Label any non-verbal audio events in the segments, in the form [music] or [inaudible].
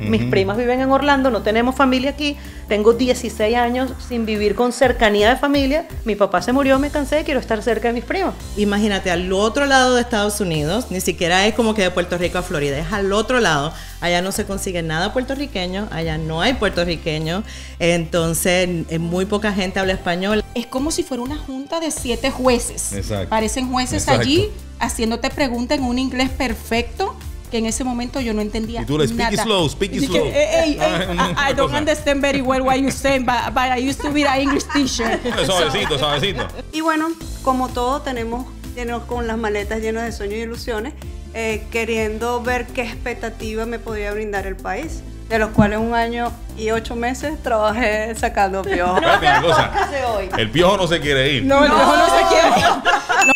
Mis primas viven en Orlando, no tenemos familia aquí. Tengo 16 años sin vivir con cercanía de familia. Mi papá se murió, me cansé, quiero estar cerca de mis primas. Imagínate, al otro lado de Estados Unidos, ni siquiera es como que de Puerto Rico a Florida, es al otro lado. Allá no se consigue nada puertorriqueño, allá no hay puertorriqueño. entonces eh, muy poca gente habla español. Es como si fuera una junta de siete jueces. Parecen jueces allí haciéndote preguntas en un inglés perfecto en ese momento yo no entendía. Y tú le speak slow, speak slow. Eh, eh, eh, [laughs] I, don't understand very well what you say, but, I used to be an English teacher. [laughs] suavecito, suavecito. Y bueno, como todo, tenemos llenos con las maletas llenas de sueños y ilusiones, eh, queriendo ver qué expectativa me podía brindar el país de los cuales un año y ocho meses trabajé sacando piojo. No, no, El piojo no se quiere ir. No, el piojo no se quiere ir. [laughs]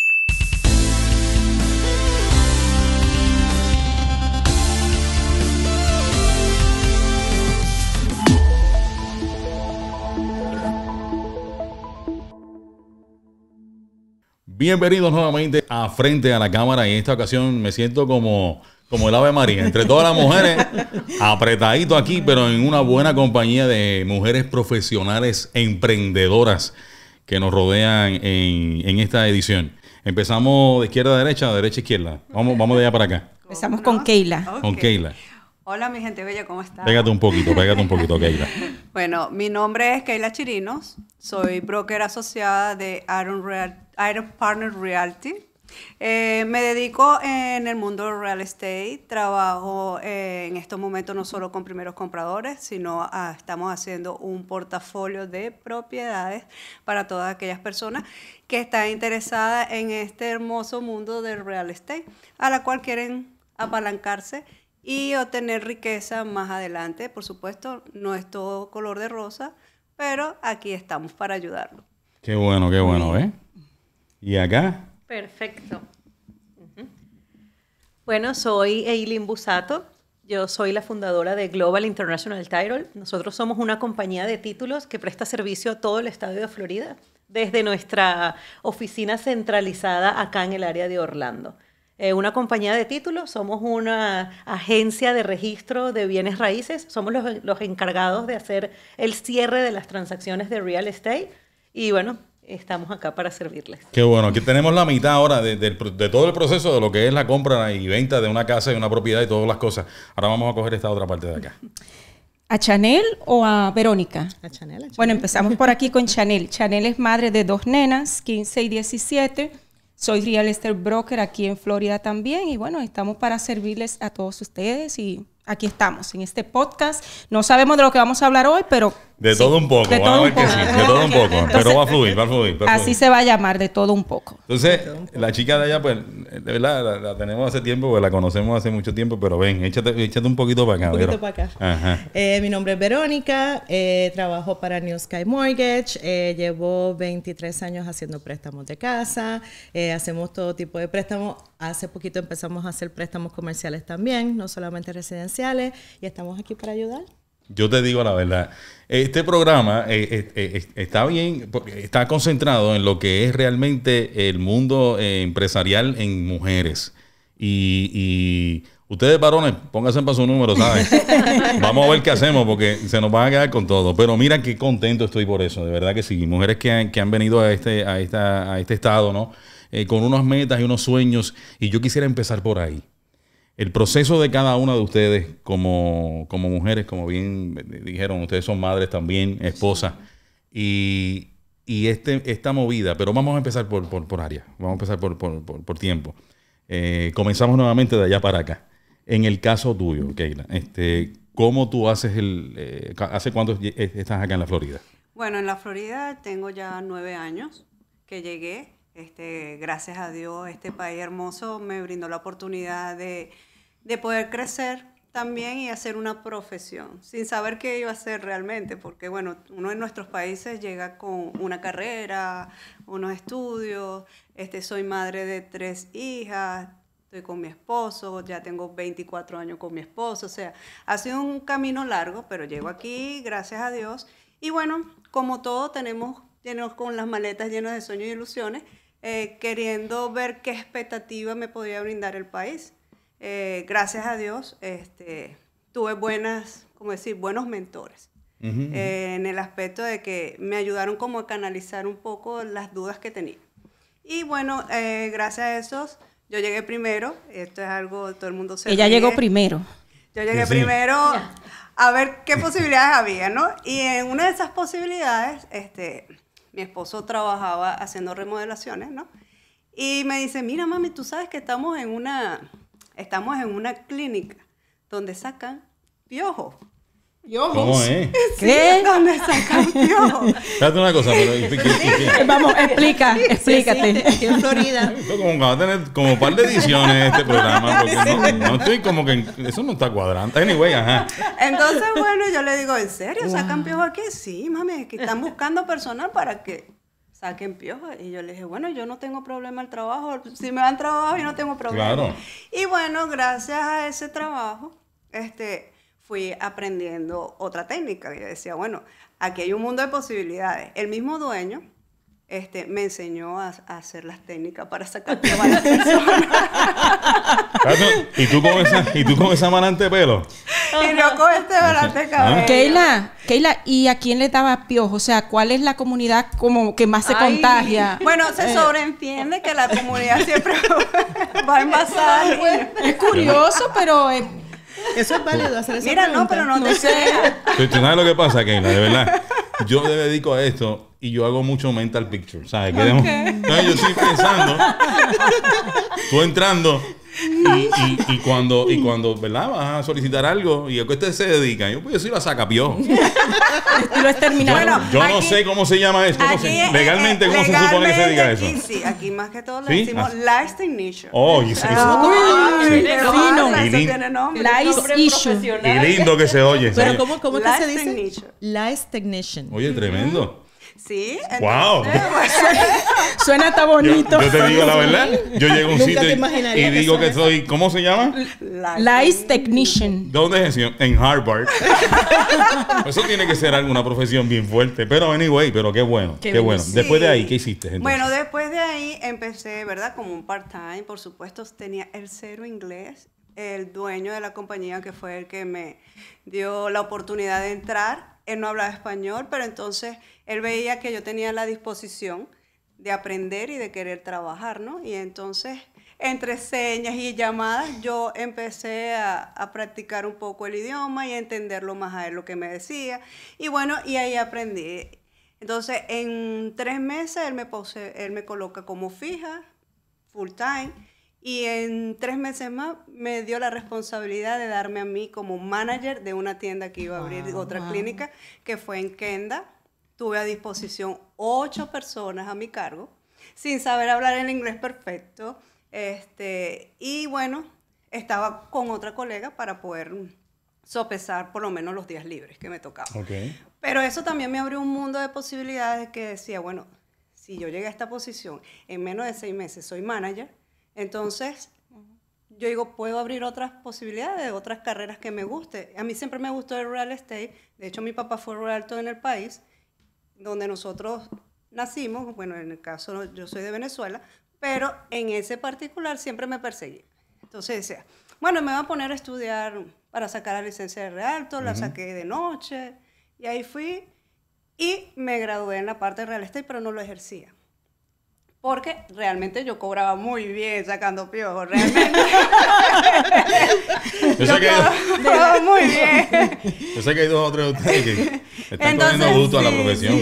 Bienvenidos nuevamente a Frente a la Cámara y en esta ocasión me siento como, como el ave maría, entre todas las mujeres, [laughs] apretadito aquí, pero en una buena compañía de mujeres profesionales emprendedoras que nos rodean en, esta edición. Empezamos de izquierda a derecha, de derecha a izquierda. Vamos, vamos de allá para acá. Empezamos con Keila. Con Keila. Hola, mi gente bella, ¿cómo estás? Pégate un poquito, pégate un poquito, Keila. [laughs] bueno, mi nombre es Keila Chirinos, soy broker asociada de Iron, Partner Realty. Eh, me dedico en el mundo del real estate, trabajo eh, en estos momentos no solo con primeros compradores, sino ah, estamos haciendo un portafolio de propiedades para todas aquellas personas que están interesadas en este hermoso mundo del real estate, a la cual quieren apalancarse y obtener riqueza más adelante. Por supuesto, no es todo color de rosa, pero aquí estamos para ayudarlo. Qué bueno, qué bueno, ¿eh? ¿Y acá? Perfecto. Bueno, soy Eileen Busato. Yo soy la fundadora de Global International Title. Nosotros somos una compañía de títulos que presta servicio a todo el estado de Florida, desde nuestra oficina centralizada acá en el área de Orlando. Eh, una compañía de títulos, somos una agencia de registro de bienes raíces, somos los, encargados de hacer el cierre de las transacciones de real estate y bueno, estamos acá para servirles. Qué bueno, aquí tenemos la mitad ahora de, todo el proceso de lo que es la compra y venta de una casa y una propiedad y todas las cosas. Ahora vamos a coger esta otra parte de acá. ¿A Chanel o a Verónica? a Chanel. Bueno, empezamos por aquí con Chanel. Chanel es madre de dos nenas, 15 y 17 soy real estate broker aquí en Florida también y bueno, estamos para servirles a todos ustedes y aquí estamos en este podcast. No sabemos de lo que vamos a hablar hoy, pero de todo un poco, de todo a ver que sí, de todo un poco, pero va a fluir, va a fluir. así se va a llamar, de todo un poco. Entonces, la chica de allá, pues, de verdad, la, tenemos hace tiempo, pues la conocemos hace mucho tiempo, pero ven, échate, échate un poquito para acá. Un poquito para acá. Eh, mi nombre es Verónica, eh, trabajo para New Sky Mortgage, eh, llevo 23 años haciendo préstamos de casa, hacemos todo tipo de préstamos. Hace poquito empezamos a hacer préstamos comerciales también, no solamente residenciales, y estamos aquí para ayudar. Yo te digo la verdad. Este programa eh, eh, eh, está bien, está concentrado en lo que es realmente el mundo empresarial en mujeres. Y, ustedes varones, pónganse para su número, ¿sabes? [laughs] Vamos a ver qué hacemos porque se nos van a quedar con todo. Pero mira qué contento estoy por eso, de verdad que sí. Mujeres que han, venido a este, a, a este estado, ¿no? con unas metas y unos sueños. Y yo quisiera empezar por ahí el proceso de cada una de ustedes como, mujeres, como bien dijeron, ustedes son madres también, esposas, y, este, esta movida, pero vamos a empezar por, por, área, vamos a empezar por, por, tiempo. Eh, comenzamos nuevamente de allá para acá. En el caso tuyo, Keila, este, ¿cómo tú haces el... Eh, ¿Hace cuánto eh, estás acá en la Florida? Bueno, en la Florida tengo ya nueve años que llegué. Este, gracias a Dios, este país hermoso me brindó la oportunidad de de poder crecer también y hacer una profesión, sin saber qué iba a hacer realmente, porque bueno, uno en nuestros países llega con una carrera, unos estudios, este, soy madre de tres hijas, estoy con mi esposo, ya tengo 24 años con mi esposo, o sea, ha sido un camino largo, pero llego aquí, gracias a Dios, y bueno, como todo, tenemos llenos con las maletas llenas de sueños y ilusiones, eh, queriendo ver qué expectativa me podía brindar el país. Eh, gracias a Dios, este, tuve buenas, como decir, buenos mentores. Eh, en el aspecto de que me ayudaron como a canalizar un poco las dudas que tenía. Y bueno, eh, gracias a esos, yo llegué primero, esto es algo, todo el mundo se... Ella llegó primero. Yo llegué primero a ver qué posibilidades había, ¿no? Y en una de esas posibilidades, este, mi esposo trabajaba haciendo remodelaciones, ¿no? Y me dice, mira mami, tú sabes que estamos en una, Estamos en una clínica donde sacan piojos. ¿Piojos? ¿Cómo es? [laughs] ¿Qué? ¿Dónde sacan [laughs] piojos. Espérate una cosa, pero... Eh, vamos, explica, explícate. Sí, en Florida. [laughs] como que va a tener como un par de ediciones este programa, porque no, no, estoy como que... Eso no está cuadrante. Anyway, ajá. Entonces, bueno, yo le digo, ¿en serio sacan piojos aquí? Sí, mami, que están buscando personal para que saquen piojo. Y yo le dije, bueno, yo no tengo problema el trabajo, si me dan trabajo yo no tengo problema. Y bueno, gracias a ese trabajo, este, fui aprendiendo otra técnica. Yo decía, bueno, aquí hay un mundo de posibilidades. El mismo dueño este, me enseñó a, hacer las técnicas para sacar [laughs] a ¿Y, tú con esa, ¿Y tú con esa manante de pelo? Y no con este manante de cabello. Keila, Keila, ¿y a quién le daba piojo? O sea, ¿cuál es la comunidad como que más se contagia? Bueno, se eh. sobreentiende que la comunidad siempre [laughs] va a envasar. Pues, es curioso, pero... Eh, eso es válido hacer esa Mira, no, pero no te sé. ¿Tú sabes lo que pasa, Keila? De verdad. Yo me dedico a esto y yo hago mucho mental picture, ¿sabes? yo estoy pensando, tú entrando, y, cuando, y cuando, ¿verdad? Vas a solicitar algo y a qué usted se dedica. Yo, pues yo soy la Y lo es terminado. Yo, no sé cómo se llama esto. Eh, eh, legalmente, ¿cómo se supone que se diga aquí, eso? Sí, aquí más que todo le decimos ah. life technician. Oh, y, ah, eso, y lindo que se oye. Pero ¿cómo, cómo se dice? Life technician. Oye, tremendo. Sí. ¡Wow! [laughs] Suena tan bonito. Yo, te digo la verdad. Yo llego a un sitio y digo que, soy, ¿cómo se llama? Lice Technician. ¿Dónde es En Harvard. [laughs] eso tiene que ser alguna profesión bien fuerte. Pero anyway, pero qué bueno. Qué, bueno. Después de ahí, ¿qué hiciste? Bueno, después de ahí empecé, ¿verdad? Como un part-time. Por supuesto, tenía el cero inglés. El dueño de la compañía que fue el que me dio la oportunidad de entrar él no hablaba español, pero entonces él veía que yo tenía la disposición de aprender y de querer trabajar, ¿no? Y entonces, entre señas y llamadas, yo empecé a, practicar un poco el idioma y a entenderlo más a él lo que me decía. Y bueno, y ahí aprendí. Entonces, en tres meses él me, él me coloca como fija, full time y en tres meses más me dio la responsabilidad de darme a mí como manager de una tienda que iba a abrir, otra clínica, que fue en Kenda. Tuve a disposición ocho personas a mi cargo, sin saber hablar el inglés perfecto. Este, y bueno, estaba con otra colega para poder sopesar por lo menos los días libres que me tocaban. Pero eso también me abrió un mundo de posibilidades que decía, bueno, si yo llegué a esta posición en menos de seis meses soy manager, entonces, yo digo, puedo abrir otras posibilidades, otras carreras que me guste. A mí siempre me gustó el real estate. De hecho, mi papá fue real en el país, donde nosotros nacimos. Bueno, en el caso, yo soy de Venezuela, pero en ese particular siempre me perseguí Entonces decía, bueno, me voy a poner a estudiar para sacar la licencia de realto, la saqué de noche, y ahí fui. Y me gradué en la parte de real estate, pero no lo ejercía porque realmente yo cobraba muy bien sacando piojos, realmente. [laughs] yo sé que cobraba muy bien. [laughs] Yo sé que hay dos o tres de ustedes que están poniendo gusto a la profesión.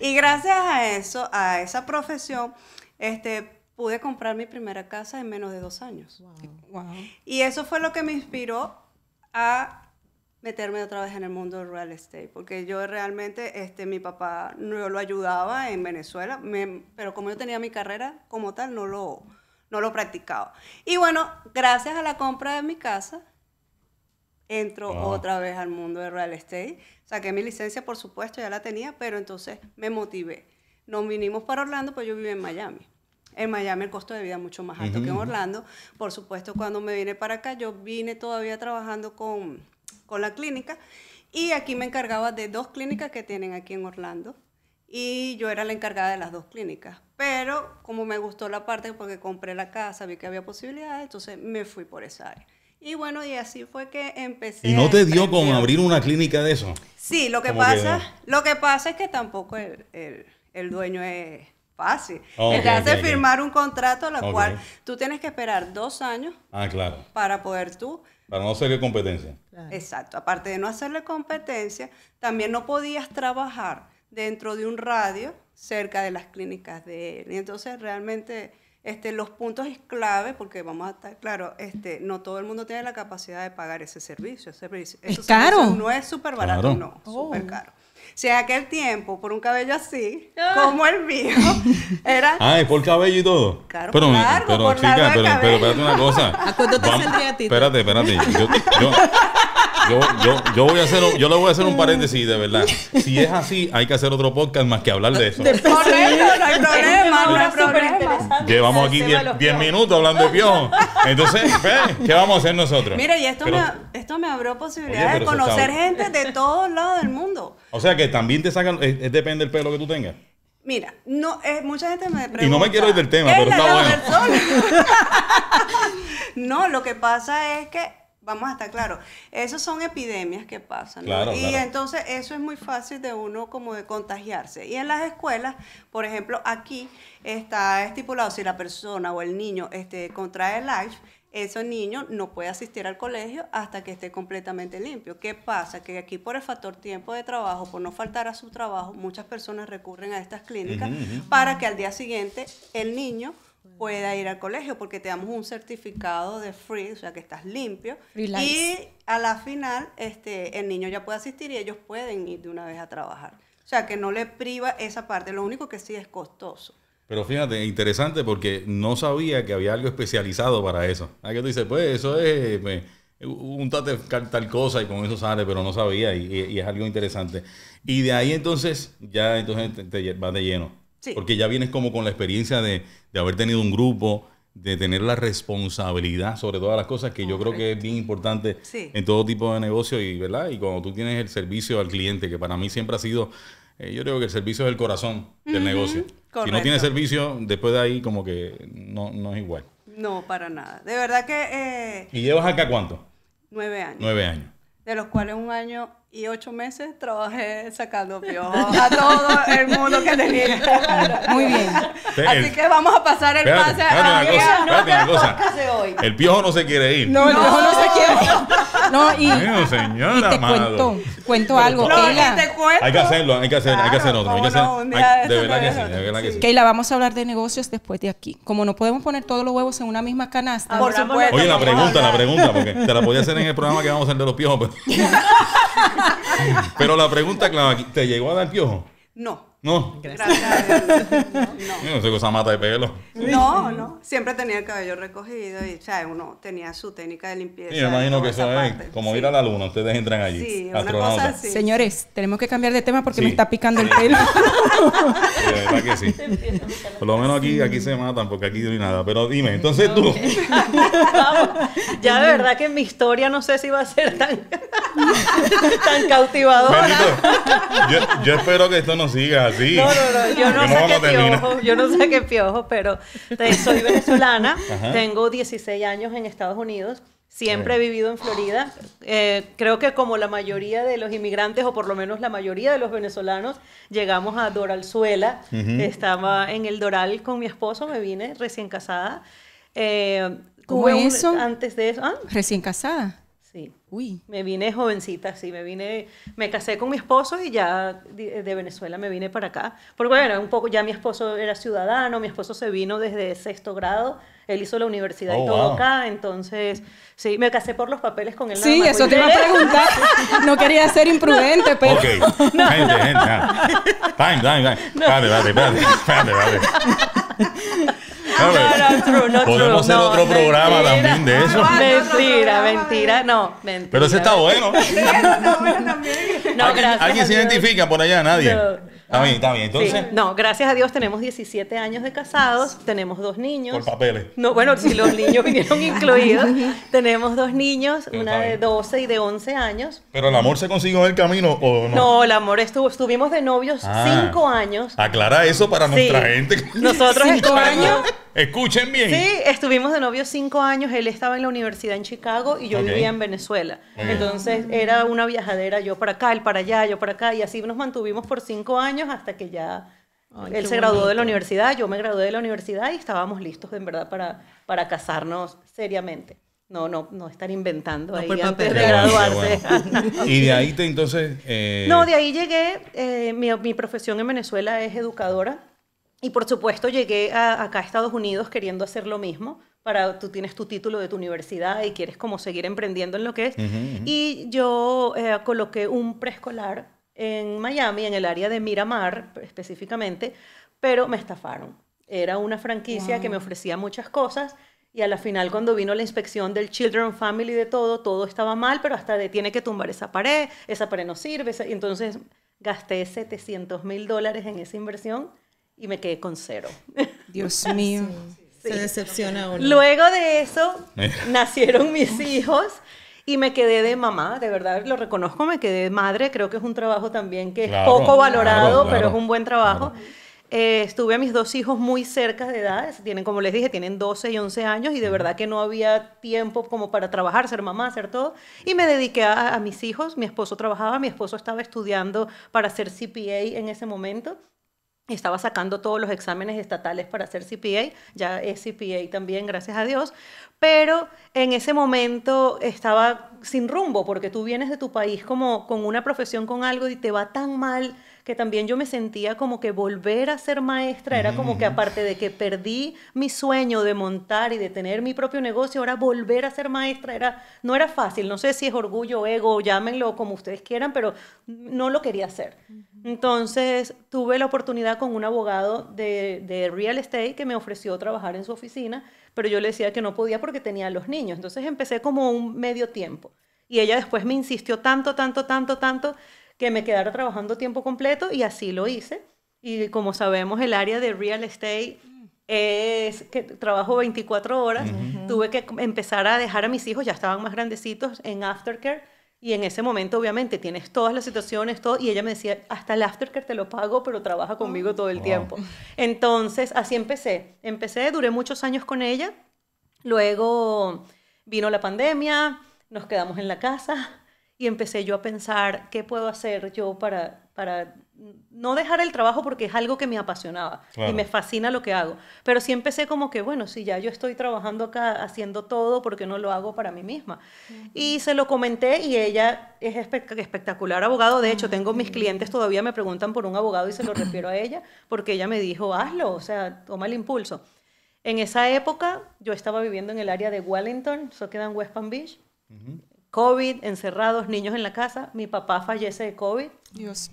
Y gracias a eso, a esa profesión, este, pude comprar mi primera casa en menos de dos años. Wow. Y eso fue lo que me inspiró a meterme otra vez en el mundo del real estate, porque yo realmente, este, mi papá no lo ayudaba en Venezuela, pero como yo tenía mi carrera como tal, no lo, lo practicaba. Y bueno, gracias a la compra de mi casa, entro otra vez al mundo del real estate. Saqué mi licencia, por supuesto, ya la tenía, pero entonces me motivé. Nos vinimos para Orlando, pues yo vivo en Miami. En Miami el costo de vida es mucho más alto que en Orlando. Por supuesto, cuando me vine para acá, yo vine todavía trabajando con con la clínica. Y aquí me encargaba de dos clínicas que tienen aquí en Orlando. Y yo era la encargada de las dos clínicas. Pero como me gustó la parte porque compré la casa, vi que había posibilidades, entonces me fui por esa área. Y bueno, y así fue que empecé. ¿Y no te dio con abrir una clínica de eso? Sí, lo que, pasa, Lo que pasa es que tampoco el, dueño es fácil. te hace firmar un contrato a la cual tú tienes que esperar dos años ah, claro. para poder tú para no hacerle competencia. Exacto. Aparte de no hacerle competencia, también no podías trabajar dentro de un radio cerca de las clínicas de él. Y entonces realmente este, los puntos es clave porque vamos a estar claro, este, no todo el mundo tiene la capacidad de pagar ese servicio. es caro. No es súper barato, no, oh. súper caro. Si en aquel tiempo, por un cabello así, ah. como el mío, [laughs] era. Ah, por cabello y todo. Claro, pero, pero pero, pero, espérate una cosa. [laughs] te Espérate, espérate. Yo, yo, yo, yo, yo, voy a hacer, yo le voy a hacer un paréntesis, de verdad. Si es así, hay que hacer otro podcast más que hablar de eso. no hay problema, no hay problema. Llevamos aquí 10 minutos hablando de piojos. Entonces, ¿qué vamos a hacer nosotros? Mira, y esto, me, esto me abrió posibilidades de conocer gente de todos lados del mundo. O sea que también te sacan, es, eh, eh, depende del pelo que tú tengas. Mira, no, eh, mucha gente me pregunta. Y no me quiero ir del tema, pero está bueno. [laughs] no, lo que pasa es que vamos a estar claros, esas son epidemias que pasan. Y entonces eso es muy fácil de uno como de contagiarse. Y en las escuelas, por ejemplo, aquí está estipulado si la persona o el niño este, contrae life, ese niño no puede asistir al colegio hasta que esté completamente limpio. ¿Qué pasa? Que aquí por el factor tiempo de trabajo, por no faltar a su trabajo, muchas personas recurren a estas clínicas para que al día siguiente el niño pueda ir al colegio porque te damos un certificado de free, o sea que estás limpio. Y a la final este, el niño ya puede asistir y ellos pueden ir de una vez a trabajar. O sea que no le priva esa parte, lo único que sí es costoso. Pero fíjate, interesante porque no sabía que había algo especializado para eso. Hay ah, que dice, pues eso es, un tal cosa y con eso sale, pero no sabía y, es algo interesante. Y de ahí entonces ya entonces te, de lleno. Porque ya vienes como con la experiencia de, haber tenido un grupo, de tener la responsabilidad sobre todas las cosas, que yo creo que es bien importante en todo tipo de negocio y, ¿verdad? Y cuando tú tienes el servicio al cliente, que para mí siempre ha sido, eh, yo creo que el servicio es el corazón del negocio. Si no tienes servicio, después de ahí como que no, es igual. No, para nada. De verdad que... Eh, ¿Y llevas acá cuánto? Nueve años. Nueve años. De los cuales un año y ocho meses trabajé sacando piojos a todo el mundo que tenía. [laughs] Muy bien. Así que vamos a pasar el pase a una cosa, El piojo no se quiere ir. No, el piojo no, se quiere ir. No, y, señora, te cuento, cuento algo. No, Hay que hacerlo, hay que hacer, hay que hacer otro. de verdad que sí, de verdad que sí. Keila, vamos a hablar de negocios después de aquí. Como no podemos poner todos los huevos en una misma canasta. Por supuesto. Oye, la pregunta, la pregunta, porque te la podía hacer en el programa que vamos a hacer de los piojos, pero... [laughs] Pero la pregunta clave, ¿te llegó a dar piojo? No. No. Gracias. [laughs] No, no. no mata de pelo. No, no. Siempre tenía el cabello recogido y, sea Uno tenía su técnica de limpieza. y yo imagino que eso es como ir a la luna. Ustedes entran allí. Sí, una cosa así. Señores, tenemos que cambiar de tema porque me está picando el pelo. [laughs] de verdad que sí. Por lo menos aquí, aquí se matan porque aquí no hay nada. Pero dime, entonces tú. [laughs] ya de verdad que mi historia no sé si va a ser tan, tan cautivadora. yo, yo espero que esto no siga yo no, sé qué piojo, pero soy venezolana, tengo 16 años en Estados Unidos. Siempre he vivido en Florida. Eh, creo que como la mayoría de los inmigrantes, o por lo menos la mayoría de los venezolanos, llegamos a Doralzuela. Estaba en el Doral con mi esposo, me vine recién casada. Eh, ¿Cómo eso? Antes de eso. ¿ah? ¿Recién casada? Sí. Uy. Me vine jovencita, sí, me vine, me casé con mi esposo y ya eh, de, Venezuela me vine para acá. Porque bueno, un poco, ya mi esposo era ciudadano, mi esposo se vino desde sexto grado, él hizo la universidad oh, y todo acá, entonces, sí, me casé por los papeles con él. Sí, eso te iba a preguntar, no quería ser imprudente, pero... Ok, [laughs] no. gente, gente, time, time, time. Dale, dale. Ah, Podemos hacer otro programa también de eso. Ah, mentira, mentira, no, mentira. Pero ese está bueno. [laughs] bueno también. gracias, ¿alguien se identifica por allá? Nadie. Está bien, está bien. Entonces. No, gracias a Dios tenemos 17 años de casados, tenemos dos niños. Por papeles. No, bueno, si los niños vinieron [laughs] incluidos, tenemos dos niños, una de 12 y de 11 años. Pero el amor se consiguió en el camino o no? No, el amor estuvo, estuvimos de novios 5 ah. años. Aclara eso para nuestra gente. Nosotros [laughs] años. Escuchen bien. Sí, estuvimos de novios cinco años. Él estaba en la universidad en Chicago y yo vivía en Venezuela. Entonces era una viajadera, yo para acá, él para allá, yo para acá. Y así nos mantuvimos por cinco años hasta que ya él se graduó de la universidad, yo me gradué de la universidad y estábamos listos en verdad para, para casarnos seriamente. No, no, no estar inventando ahí antes de graduarse. [laughs] y de ahí te entonces... Eh, no, de ahí llegué, eh, mi, mi, profesión en Venezuela es educadora y por supuesto llegué acá a Estados Unidos queriendo hacer lo mismo. Para, tú tienes tu título de tu universidad y quieres como seguir emprendiendo en lo que es. Y yo eh, coloqué un preescolar en Miami, en el área de Miramar específicamente, pero me estafaron. Era una franquicia que me ofrecía muchas cosas y a la final cuando vino la inspección del Children Family de todo, todo estaba mal, pero hasta de tiene que tumbar esa pared, esa pared no sirve. entonces gasté 700 mil dólares en esa inversión y me quedé con cero. [laughs] Dios mío. Se decepciona uno. Luego de eso [laughs] nacieron mis hijos y me quedé de mamá, de verdad, lo reconozco, me quedé de madre, creo que es un trabajo también que es poco valorado, pero es un buen trabajo. Eh, estuve a mis dos hijos muy cerca de edad, tienen, como les dije, tienen 12 y 11 años y de verdad que no había tiempo como para trabajar, ser mamá, hacer todo. Y me dediqué a, a mis hijos, mi esposo trabajaba, mi esposo estaba estudiando para ser CPA en ese momento estaba sacando todos los exámenes estatales para hacer CPA, ya es CPA también, gracias a Dios, pero en ese momento estaba sin rumbo, porque tú vienes de tu país como con una profesión, con algo y te va tan mal que también yo me sentía como que volver a ser maestra era como que mm. aparte de que perdí mi sueño de montar y de tener mi propio negocio, ahora volver a ser maestra era no era fácil, no sé si es orgullo, ego, llámenlo como ustedes quieran, pero no lo quería hacer. Entonces, tuve la oportunidad con un abogado de, real estate que me ofreció trabajar en su oficina, pero yo le decía que no podía porque tenía los niños. Entonces, empecé como un medio tiempo. Y ella después me insistió tanto, tanto, tanto, tanto que me quedara trabajando tiempo completo y así lo hice. Y como sabemos, el área de real estate es que trabajo 24 horas. Tuve que empezar a dejar a mis hijos, ya estaban más grandecitos, en aftercare. Y en ese momento, obviamente, tienes todas las situaciones, todo. Y ella me decía, hasta el aftercare te lo pago, pero trabaja conmigo todo el tiempo. Entonces, así empecé. Empecé, duré muchos años con ella. Luego vino la pandemia, nos quedamos en la casa y empecé yo a pensar qué puedo hacer yo para, para no dejar el trabajo porque es algo que me apasionaba y me fascina lo que hago. Pero sí empecé como que, bueno, si ya yo estoy trabajando acá haciendo todo, ¿por qué no lo hago para mí misma? Y se lo comenté y ella es espectacular abogado. De hecho, tengo mis clientes todavía me preguntan por un abogado y se lo refiero a ella porque ella me dijo, hazlo, o sea, toma el impulso. En esa época yo estaba viviendo en el área de Wellington, eso queda en West Palm Beach. COVID, encerrados, niños en la casa, mi papá fallece de COVID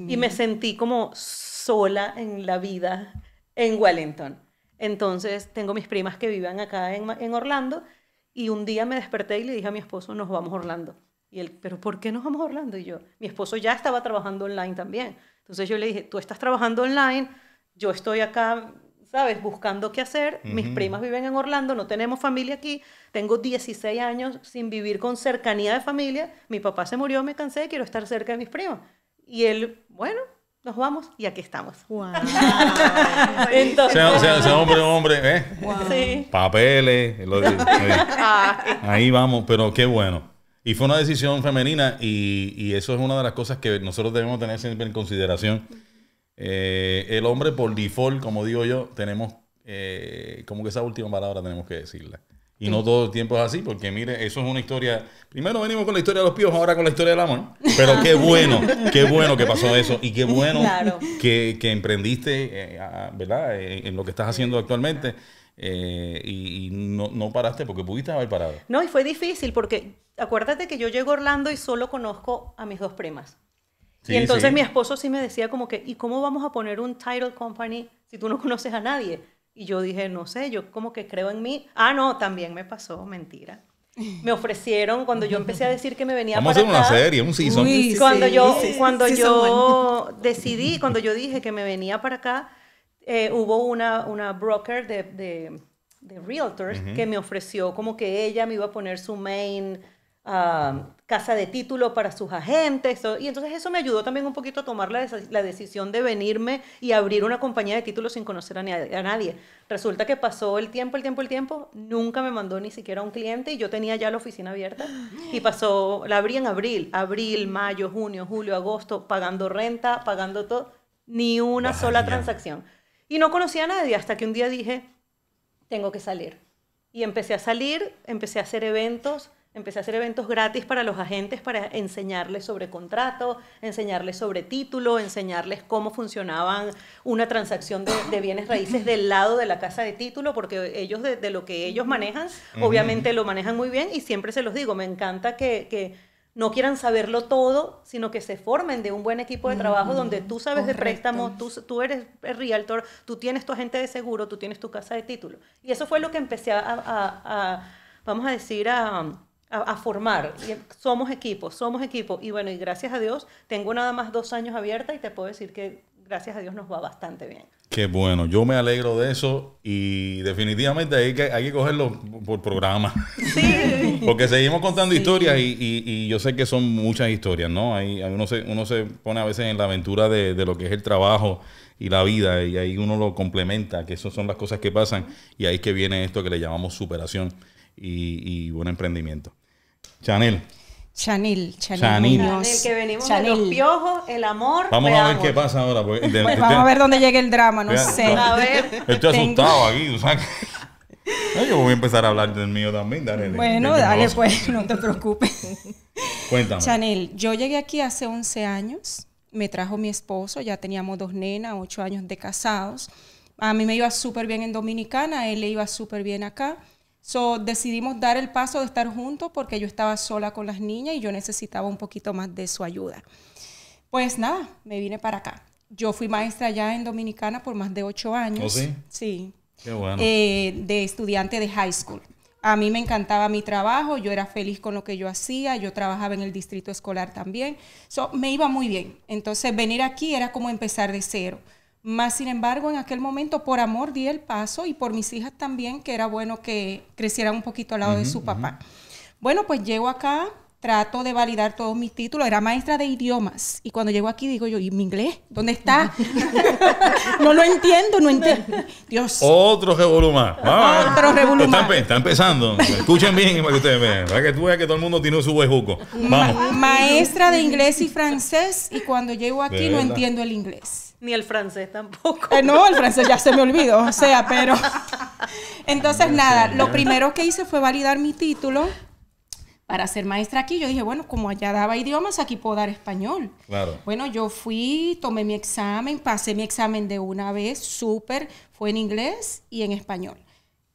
y me sentí como sola en la vida en Wellington. Entonces tengo mis primas que viven acá en, en, Orlando y un día me desperté y le dije a mi esposo, nos vamos a Orlando. Y él, pero ¿por qué nos vamos a Orlando? Y yo, mi esposo ya estaba trabajando online también. Entonces yo le dije, tú estás trabajando online, yo estoy acá ¿sabes? Buscando qué hacer. Mis primas viven en Orlando, no tenemos familia aquí. Tengo 16 años sin vivir con cercanía de familia. Mi papá se murió, me cansé, quiero estar cerca de mis primas. Y él, bueno, nos vamos y aquí estamos. Wow. [laughs] sea, hombre, hombre, ¿eh? Papeles. Ahí vamos, pero qué bueno. Y fue una decisión femenina y, y, eso es una de las cosas que nosotros debemos tener siempre en consideración eh, el hombre por default, como digo yo, tenemos eh, como que esa última palabra tenemos que decirla. Y no todo el tiempo es así, porque mire, eso es una historia. Primero venimos con la historia de los píos, ahora con la historia del amor. Pero qué [laughs] bueno, qué bueno que pasó eso. Y qué bueno que, emprendiste, eh, ¿verdad?, en, lo que estás haciendo actualmente. y, no, no, paraste porque pudiste haber parado. No, y fue difícil porque acuérdate que yo llego a Orlando y solo conozco a mis dos primas y entonces mi esposo sí me decía como que, ¿y cómo vamos a poner un title company si tú no conoces a nadie? Y yo dije, no sé, yo como que creo en mí. Ah, no, también me pasó, mentira. Me ofrecieron cuando yo empecé a decir que me venía Vamos a hacer una serie, un season. cuando yo, cuando yo decidí, cuando yo dije que me venía para acá, eh, hubo una, una broker de, de, realtors que me ofreció como que ella me iba a poner su main Ah, casa de título para sus agentes. Y entonces eso me ayudó también un poquito a tomar la, decisión de venirme y abrir una compañía de títulos sin conocer a, nadie. Resulta que pasó el tiempo, el tiempo, el tiempo, nunca me mandó ni siquiera un cliente y yo tenía ya la oficina abierta. Y pasó, la abrí en abril, abril, mayo, junio, julio, agosto, pagando renta, pagando todo, ni una sola transacción. Y no conocía a nadie hasta que un día dije, tengo que salir. Y empecé a salir, empecé a hacer eventos Empecé a hacer eventos gratis para los agentes para enseñarles sobre contrato, enseñarles sobre título, enseñarles cómo funcionaban una transacción de, bienes raíces del lado de la casa de título, porque ellos de, lo que ellos manejan, obviamente lo manejan muy bien y siempre se los digo, me encanta que, no quieran saberlo todo, sino que se formen de un buen equipo de trabajo donde tú sabes de préstamo, tú, eres el realtor, tú tienes tu agente de seguro, tú tienes tu casa de título. Y eso fue lo que empecé a vamos a decir, a a, formar. Em, somos equipos somos equipos Y bueno, y gracias a Dios, tengo nada más dos años abierta y te puedo decir que gracias a Dios nos va bastante bien. Qué bueno, yo me alegro de eso y definitivamente hay que, hay que cogerlo por programa. Sí. [laughs] Porque seguimos contando historias y, yo sé que son muchas historias, ¿no? Hay, uno, se, uno se pone a veces en la aventura de, de lo que es el trabajo y la vida y ahí uno lo complementa, que esas son las cosas que pasan y ahí que viene esto que le llamamos superación y, buen emprendimiento. Chanel. Chanel, Chanel, Chanel. que venimos Chanel. de piojos, el amor. Vamos a ver qué pasa ahora. Pues, vamos a ver dónde llega el drama, no sé. A ver. Estoy asustado aquí, o sea, Yo voy a empezar a hablar del mío también, dale. Bueno, dale pues, [laughs] no te preocupes. Cuéntame. Chanel, yo llegué aquí hace 11 años, me trajo mi esposo, ya teníamos dos nenas, 8 años de casados. A mí me iba súper bien en Dominicana, a él le iba súper bien acá. So, decidimos dar el paso de estar juntos porque yo estaba sola con las niñas y yo necesitaba un poquito más de su ayuda. Pues nada, me vine para acá. Yo fui maestra allá en Dominicana por más de ocho años. ¿Oh, sí? Sí. Qué bueno. Eh, de estudiante de high school. A mí me encantaba mi trabajo, yo era feliz con lo que yo hacía, yo trabajaba en el distrito escolar también. So, me iba muy bien. Entonces, venir aquí era como empezar de cero. Más sin embargo, en aquel momento, por amor, di el paso y por mis hijas también, que era bueno que crecieran un poquito al lado de su papá. Bueno, pues llego acá, trato de validar todos mis títulos. Era maestra de idiomas. Y cuando llego aquí digo yo, ¿y mi inglés? ¿Dónde está? [laughs] no lo entiendo, no entiendo. Dios. Otro revolumar. Otro ah, revolumar. Está, empezando. Escuchen bien para que ustedes vean. Para que tú que todo el mundo tiene su huejuco. maestra de inglés y francés. Y cuando llego aquí no entiendo el inglés. Ni el francés tampoco. Eh, no, el [laughs] francés ya se me olvidó, o sea, pero... [laughs] Entonces, nada, lo primero que hice fue validar mi título para ser maestra aquí. Yo dije, bueno, como allá daba idiomas, aquí puedo dar español. Claro. Bueno, yo fui, tomé mi examen, pasé mi examen de una vez, súper, fue en inglés y en español.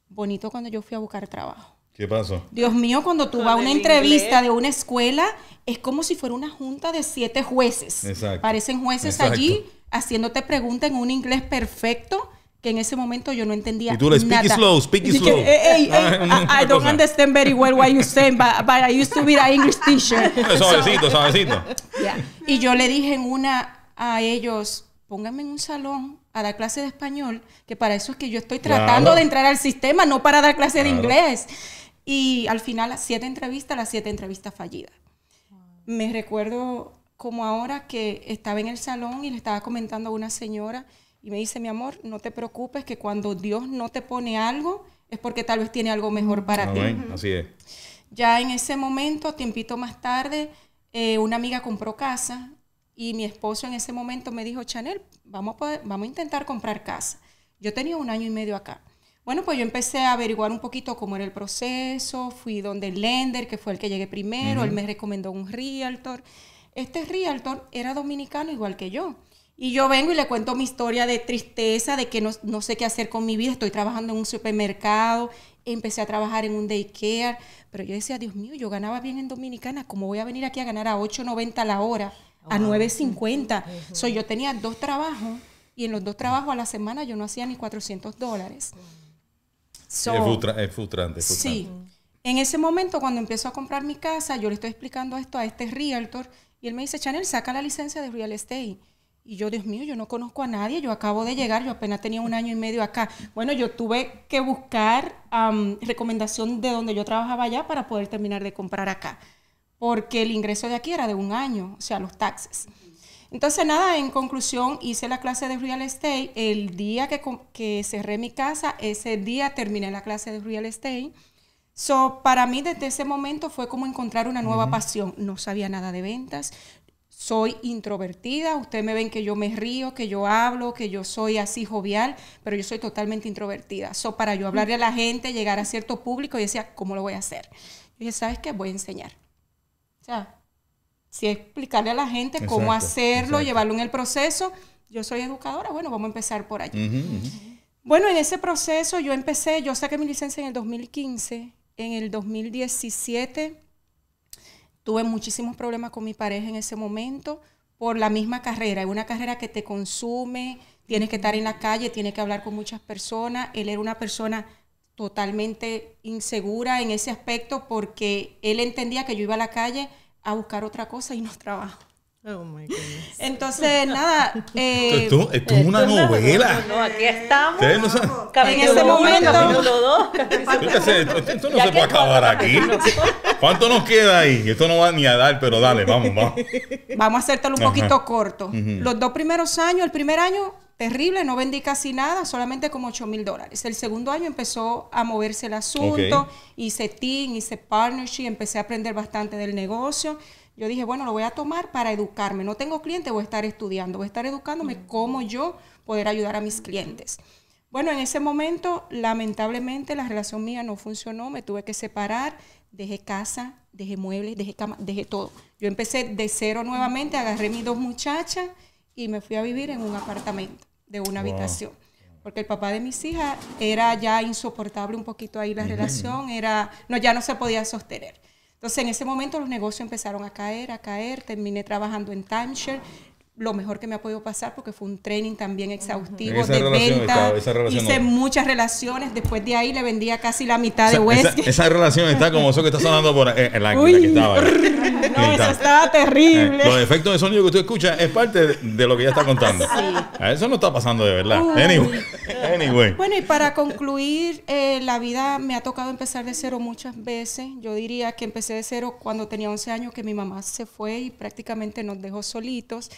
Bonito cuando yo fui a buscar trabajo. ¿Qué pasó? Dios mío, cuando tú vas a una entrevista de una escuela, es como si fuera una junta de siete jueces. Exacto. Parecen jueces allí haciéndote preguntas en un inglés perfecto que en ese momento yo no entendía. Y tú le slow, speak slow. [laughs] I, don't understand very well why you but, I used to teacher. [laughs] [laughs] Y yo le dije en una a ellos, pónganme en un salón a dar clase de español, que para eso es que yo estoy tratando de entrar al sistema, no para dar clase de inglés. Y al final, las siete entrevistas, las siete entrevistas fallidas. Me recuerdo como ahora que estaba en el salón y le estaba comentando a una señora y me dice, mi amor, no te preocupes que cuando Dios no te pone algo es porque tal vez tiene algo mejor para ti. así es. Ya en ese momento, tiempito más tarde, eh, una amiga compró casa y mi esposo en ese momento me dijo, Chanel, vamos a, vamos a intentar comprar casa. Yo tenía un año y medio acá. Bueno, pues yo empecé a averiguar un poquito cómo era el proceso, fui donde el lender, que fue el que llegué primero, él me recomendó un realtor. Este realtor era dominicano igual que yo. Y yo vengo y le cuento mi historia de tristeza, de que no, sé qué hacer con mi vida, estoy trabajando en un supermercado, empecé a trabajar en un daycare, pero yo decía, Dios mío, yo ganaba bien en Dominicana, ¿cómo voy a venir aquí a ganar a 8.90 la hora, a 9.50? So, yo tenía dos trabajos y en los dos trabajos a la semana yo no hacía ni 400 dólares es, frustrante, Sí. En ese momento, cuando empiezo a comprar mi casa, yo le estoy explicando esto a este realtor y él me dice, Chanel, saca la licencia de real estate. Y yo, Dios mío, yo no conozco a nadie, yo acabo de llegar, yo apenas tenía un año y medio acá. Bueno, yo tuve que buscar recomendación de donde yo trabajaba allá para poder terminar de comprar acá, porque el ingreso de aquí era de un año, o sea, los taxes. Entonces, nada, en conclusión, hice la clase de real estate. El día que, que cerré mi casa, ese día terminé la clase de real estate. So, para mí desde ese momento fue como encontrar una nueva pasión. No sabía nada de ventas, soy introvertida, ustedes me ven que yo me río, que yo hablo, que yo soy así jovial, pero yo soy totalmente introvertida. So, para yo hablarle a la gente, llegar a cierto público, y decía, ¿cómo lo voy a hacer? Yo dije, ¿sabes qué? Voy a enseñar. O sea, si explicarle a la gente cómo hacerlo, llevarlo en el proceso. Yo soy educadora, bueno, vamos a empezar por allí. Bueno, en ese proceso yo empecé, yo saqué mi licencia en el 2015, en el 2017 tuve muchísimos problemas con mi pareja en ese momento por la misma carrera, es una carrera que te consume, tienes que estar en la calle, tienes que hablar con muchas personas, él era una persona totalmente insegura en ese aspecto porque él entendía que yo iba a la calle a buscar otra cosa y no trabajo. Oh Entonces, nada. [laughs] Eh, esto, es una novela. No, aquí estamos. En ese momento. Esto, no se puede acabar aquí. ¿Cuánto nos queda ahí? Esto no va ni a dar, pero dale, [laughs] vamos, vamos. Vamos a hacértelo un poquito corto. Los dos primeros años, el primer año, terrible, no vendí casi nada, solamente como 8 mil dólares. El segundo año empezó a moverse el asunto, hice team, hice partnership, empecé a aprender bastante del negocio. Yo dije, bueno, lo voy a tomar para educarme. No tengo cliente, voy a estar estudiando, voy a estar educándome cómo yo poder ayudar a mis clientes. Bueno, en ese momento, lamentablemente, la relación mía no funcionó, me tuve que separar, dejé casa, dejé muebles, dejé cama, dejé todo. Yo empecé de cero nuevamente, agarré mis dos muchachas y me fui a vivir en un apartamento de una habitación. Porque el papá de mis hijas era ya insoportable un poquito ahí la relación, era, no, ya no se podía sostener. Entonces, en ese momento los negocios empezaron a caer, a caer. Terminé trabajando en timeshare, lo mejor que me ha podido pasar porque fue un training también exhaustivo de venta. hice muchas relaciones. Después de ahí le vendía casi la mitad de West. Esa, relación está como eso que está sonando por el la, que estaba. No, eso estaba eh, terrible. los efectos de sonido que usted escucha es parte de, lo que ella está contando. Eso no está pasando de verdad. Anyway. anyway. Bueno, y para concluir, eh, la vida me ha tocado empezar de cero muchas veces. Yo diría que empecé de cero cuando tenía 11 años, que mi mamá se fue y prácticamente nos dejó solitos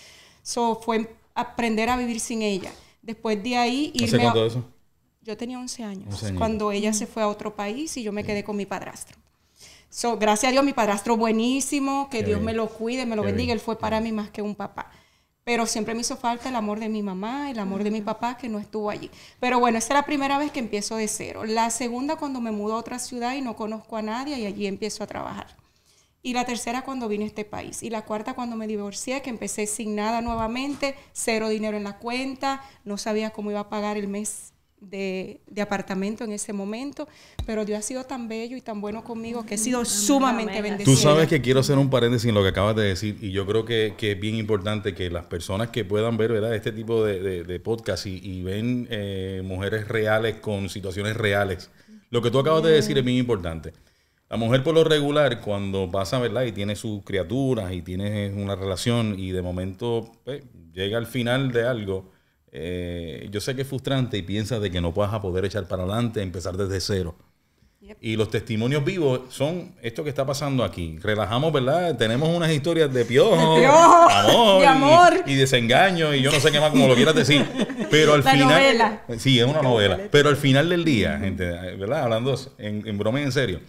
fue aprender a vivir sin ella. Después de ahí, irme eso? Yo tenía 11 años, cuando ella se fue a otro país y yo me quedé con mi padrastro. So, gracias a Dios, mi padrastro buenísimo, que Dios me lo cuide, me lo bendiga. Él fue para mí más que un papá. Pero siempre me hizo falta el amor de mi mamá, el amor de mi papá, que no estuvo allí. Pero bueno, esa es la primera vez que empiezo de cero. La segunda, cuando me mudo a otra ciudad y no conozco a nadie, y allí empiezo a trabajar y la tercera cuando vine a este país, y la cuarta cuando me divorcié, que empecé sin nada nuevamente, cero dinero en la cuenta, no sabía cómo iba a pagar el mes de, de apartamento en ese momento, pero Dios ha sido tan bello y tan bueno conmigo que he sido sumamente bendecido. Tú sabes que quiero hacer un paréntesis en lo que acabas de decir, y yo creo que, es bien importante que las personas que puedan ver este tipo de, podcast y, ven eh, mujeres reales con situaciones reales, lo que tú acabas de decir es bien importante la mujer por lo regular, cuando pasa, ¿verdad? Y tiene sus criaturas y tiene una relación y de momento pues, llega al final de algo, eh, yo sé que es frustrante y piensa de que no vas a poder echar para adelante, empezar desde cero. Y los testimonios vivos son esto que está pasando aquí. Relajamos, ¿verdad? Tenemos unas historias de piojo, de, [laughs] amor, Y, desengaño y yo no sé qué más, como lo quieras decir. Pero al final... Novela. Sí, es una novela. [laughs] Pero al final del día, gente, ¿verdad? Hablando en, en broma y en serio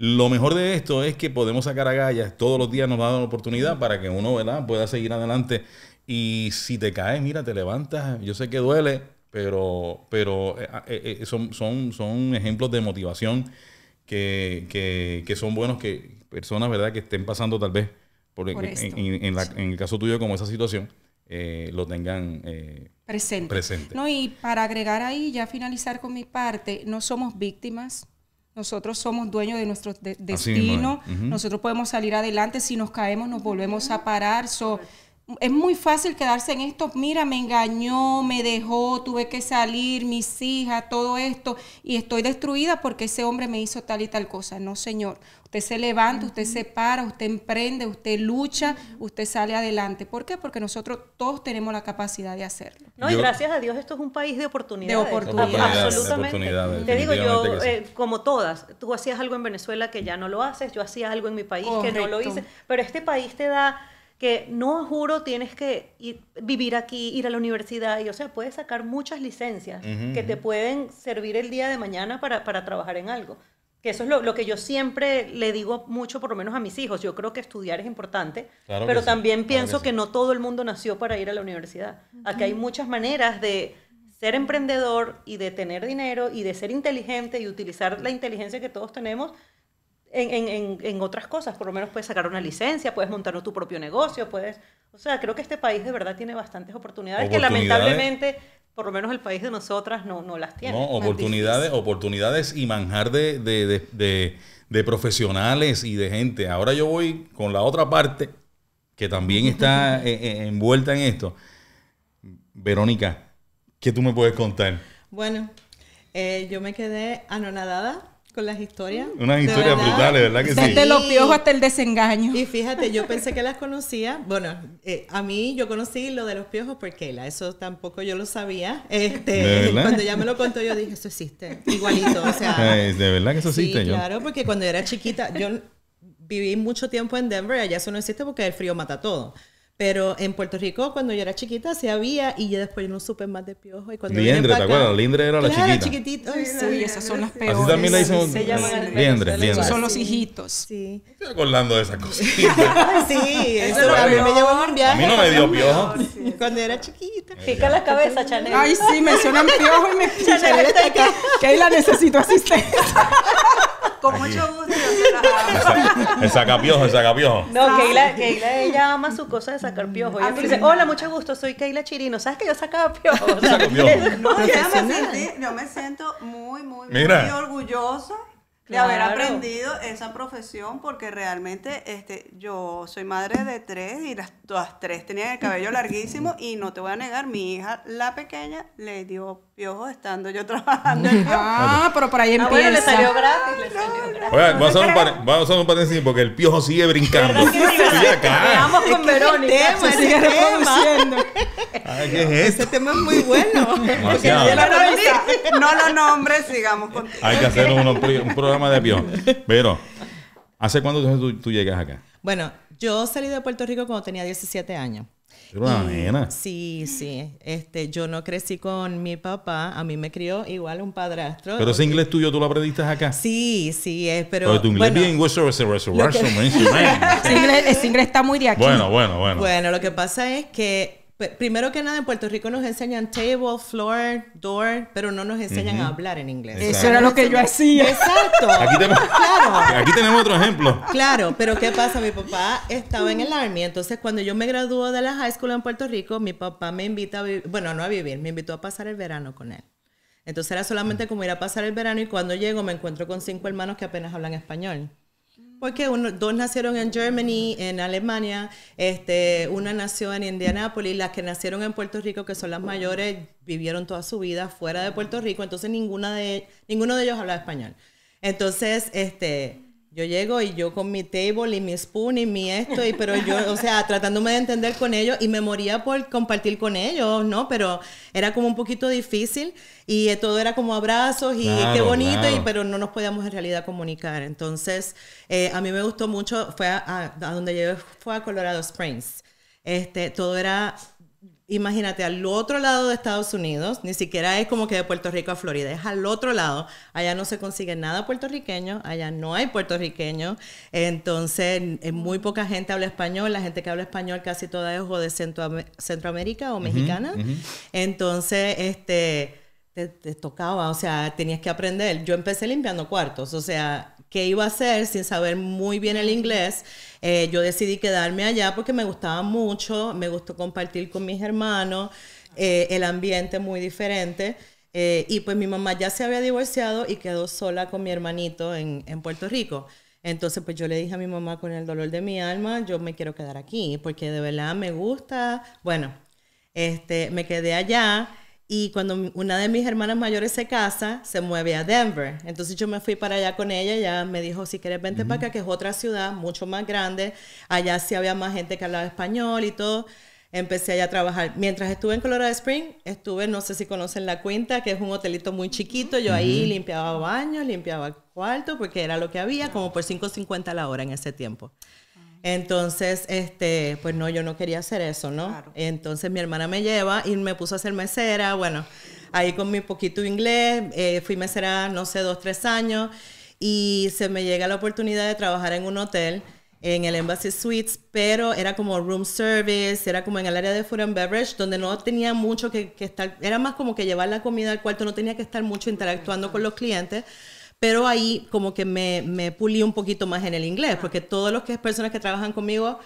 lo mejor de esto es que podemos sacar agallas. Todos los días nos dan la oportunidad para que uno ¿verdad? pueda seguir adelante. Y si te caes, mira, te levantas. Yo sé que duele, pero, pero eh, eh, eh, son, son, ejemplos de motivación que, que, son buenos que personas ¿verdad? que estén pasando tal vez por, en, el caso tuyo como esa situación. lo tengan presente. presente. No, y para agregar ahí, ya finalizar con mi parte, no somos víctimas, nosotros somos dueños de nuestro destino, nosotros podemos salir adelante, si nos caemos nos volvemos a parar es muy fácil quedarse en esto, mira, me engañó, me dejó, tuve que salir, mis hijas, todo esto, y estoy destruida porque ese hombre me hizo tal y tal cosa. No, señor, usted se levanta, usted se para, usted emprende, usted lucha, usted sale adelante. ¿Por qué? Porque nosotros todos tenemos la capacidad de hacerlo. No, y gracias a Dios esto es un país de oportunidades. De oportunidades. Absolutamente. Te digo, yo, eh, como todas, tú hacías algo en Venezuela que ya no lo haces, yo hacía algo en mi país que no lo hice, pero este país te da que no juro tienes que vivir aquí, ir a la universidad, y o sea, puedes sacar muchas licencias que te pueden servir el día de mañana para, trabajar en algo. Que eso es lo, que yo siempre le digo mucho, por lo menos a mis hijos. Yo creo que estudiar es importante, pero también pienso que, no todo el mundo nació para ir a la universidad. Aquí hay muchas maneras de ser emprendedor y de tener dinero y de ser inteligente y utilizar la inteligencia que todos tenemos en, otras cosas. Por lo menos puedes sacar una licencia, puedes montar tu propio negocio, puedes... O sea, creo que este país de verdad tiene bastantes oportunidades, que lamentablemente, por lo menos el país de nosotras, no, las tiene. oportunidades, oportunidades y manjar de, de, de, profesionales y de gente. Ahora yo voy con la otra parte que también está [laughs] eh, eh, envuelta en esto. Verónica, ¿qué tú me puedes contar? Bueno, eh, yo me quedé anonadada con las historias. Unas historias brutales, ¿verdad que sí? los piojos hasta el desengaño. Y fíjate, yo pensé que las conocía. Bueno, eh, a mí yo conocí lo de los piojos porque Eso tampoco yo lo sabía. Este, cuando ella me lo contó, yo dije, eso existe. Igualito, o sea. [laughs] de verdad que eso existe. claro, porque cuando era chiquita, yo viví mucho tiempo en Denver allá eso no existe porque el frío mata todo. Pero en Puerto Rico, cuando yo era chiquita, sí había y yo después yo no supe más de piojo. Y cuando liendre, ¿te acuerdas? Lindre era la chiquita. chiquitito. sí, esas son las peores. Así también le dicen. Se llaman liendre, liendre. son los hijitos. Sí. Estoy acordando de esas cositas. [laughs] sí, eso, también a mí me llevó a un viaje. A mí no me dio piojo. cuando era chiquita. Fica la cabeza, Chanel. Ay, sí, mencionan piojo y me... [laughs] Chanel Que ahí la necesito asistencia. [laughs] Con mucho gusto. El sacapiojo, el sacapiojo. No, Keila, Keila, ella ama su cosa de sacar piojo. Ella dice, hola, mucho gusto, soy Keila Chirino. ¿Sabes que yo sacaba piojo? yo me, siento muy, muy, muy orgulloso de haber aprendido esa profesión porque realmente este yo soy madre de tres y las todas tres tenían el cabello larguísimo y no te voy a negar mi hija la pequeña le dio Piojo estando yo [laughs] trabajando. En ah, pero por ahí empieza. Ah, bueno, le salió gratis, le salió gratis. voy a hacer un, par de a porque el piojo sigue brincando. Vamos con Verónica. se sigue reproduciendo. Ay, ¿qué es Este tema es muy bueno. No lo nombres, sigamos contigo. Hay que hacer un, programa de piojo. Pero, ¿hace cuánto tú, tú llegas acá? Bueno, yo salí de Puerto Rico cuando tenía 17 años. Sí, sí. Este, yo no crecí con mi papá. A mí me crió igual un padrastro. Pero ese inglés tuyo, ¿tú lo aprendiste acá? Sí, sí. pero, pero tu inglés bueno, [laughs] Ese inglés está muy de aquí. Bueno, bueno, bueno. Bueno, lo que pasa es que Primero que nada, en Puerto Rico nos enseñan table, floor, door, pero no nos enseñan a hablar en inglés. Eso era lo que yo hacía. Exacto. [laughs] Aquí, tenemos otro ejemplo. Claro, pero ¿qué pasa? Mi papá estaba en el Army, entonces cuando yo me graduó de la high school en Puerto Rico, mi papá me invita a vivir, bueno, no a vivir, me invitó a pasar el verano con él. Entonces era solamente como ir a pasar el verano y cuando llego me encuentro con cinco hermanos que apenas hablan español. Porque uno, dos nacieron en Germany, en Alemania, este, una nació en Indianápolis, las que nacieron en Puerto Rico, que son las mayores, vivieron toda su vida fuera de Puerto Rico, entonces ninguna de, ninguno de ellos hablaba español. Entonces, este, yo llego y yo con mi table y mi spoon y mi esto, y, pero yo, o sea, tratándome de entender con ellos y me moría por compartir con ellos, ¿no? Pero era como un poquito difícil y eh, todo era como abrazos y qué bonito, y, pero no nos podíamos en realidad comunicar. Entonces, eh, a mí me gustó mucho, fue a, donde llegué, fue a Colorado Springs. Este, todo era imagínate, al otro lado de Estados Unidos, ni siquiera es como que de Puerto Rico a Florida, es al otro lado. Allá no se consigue nada puertorriqueño, allá no hay puertorriqueño, entonces eh, muy mm. poca gente habla español, la gente que habla español casi toda es o de Centroamérica o mexicana. Entonces, este... te, tocaba, o sea, tenías que aprender. Yo empecé limpiando cuartos, o sea, qué iba a hacer sin saber muy bien el inglés, eh, yo decidí quedarme allá porque me gustaba mucho, me gustó compartir con mis hermanos, eh, el ambiente muy diferente. Eh, y pues mi mamá ya se había divorciado y quedó sola con mi hermanito en, en Puerto Rico. Entonces, pues yo le dije a mi mamá con el dolor de mi alma, yo me quiero quedar aquí porque de verdad me gusta. Bueno, este, me quedé allá y cuando una de mis hermanas mayores se casa, se mueve a Denver. Entonces yo me fui para allá con ella. Ella me dijo, si quieres, vente para acá, que es otra ciudad mucho más grande. Allá sí había más gente que hablaba español y todo. Empecé allá a trabajar. Mientras estuve en Colorado Springs, estuve, no sé si conocen La Cuenta, que es un hotelito muy chiquito. Yo ahí limpiaba baños, limpiaba cuarto, porque era lo que había, como por 5.50 la hora en ese tiempo. Entonces, este, pues no, yo no quería hacer eso, ¿no? Entonces mi hermana me lleva y me puso a ser mesera, bueno, ahí con mi poquito inglés, eh, fui mesera, no sé, dos, tres años, y se me llega la oportunidad de trabajar en un hotel, en el Embassy Suites, pero era como room service, era como en el área de food and beverage, donde no tenía mucho que, que estar, era más como que llevar la comida al cuarto, no tenía que estar mucho interactuando con los clientes pero ahí como que me, me pulí un poquito más en el inglés, ah. porque todos los que personas que trabajan conmigo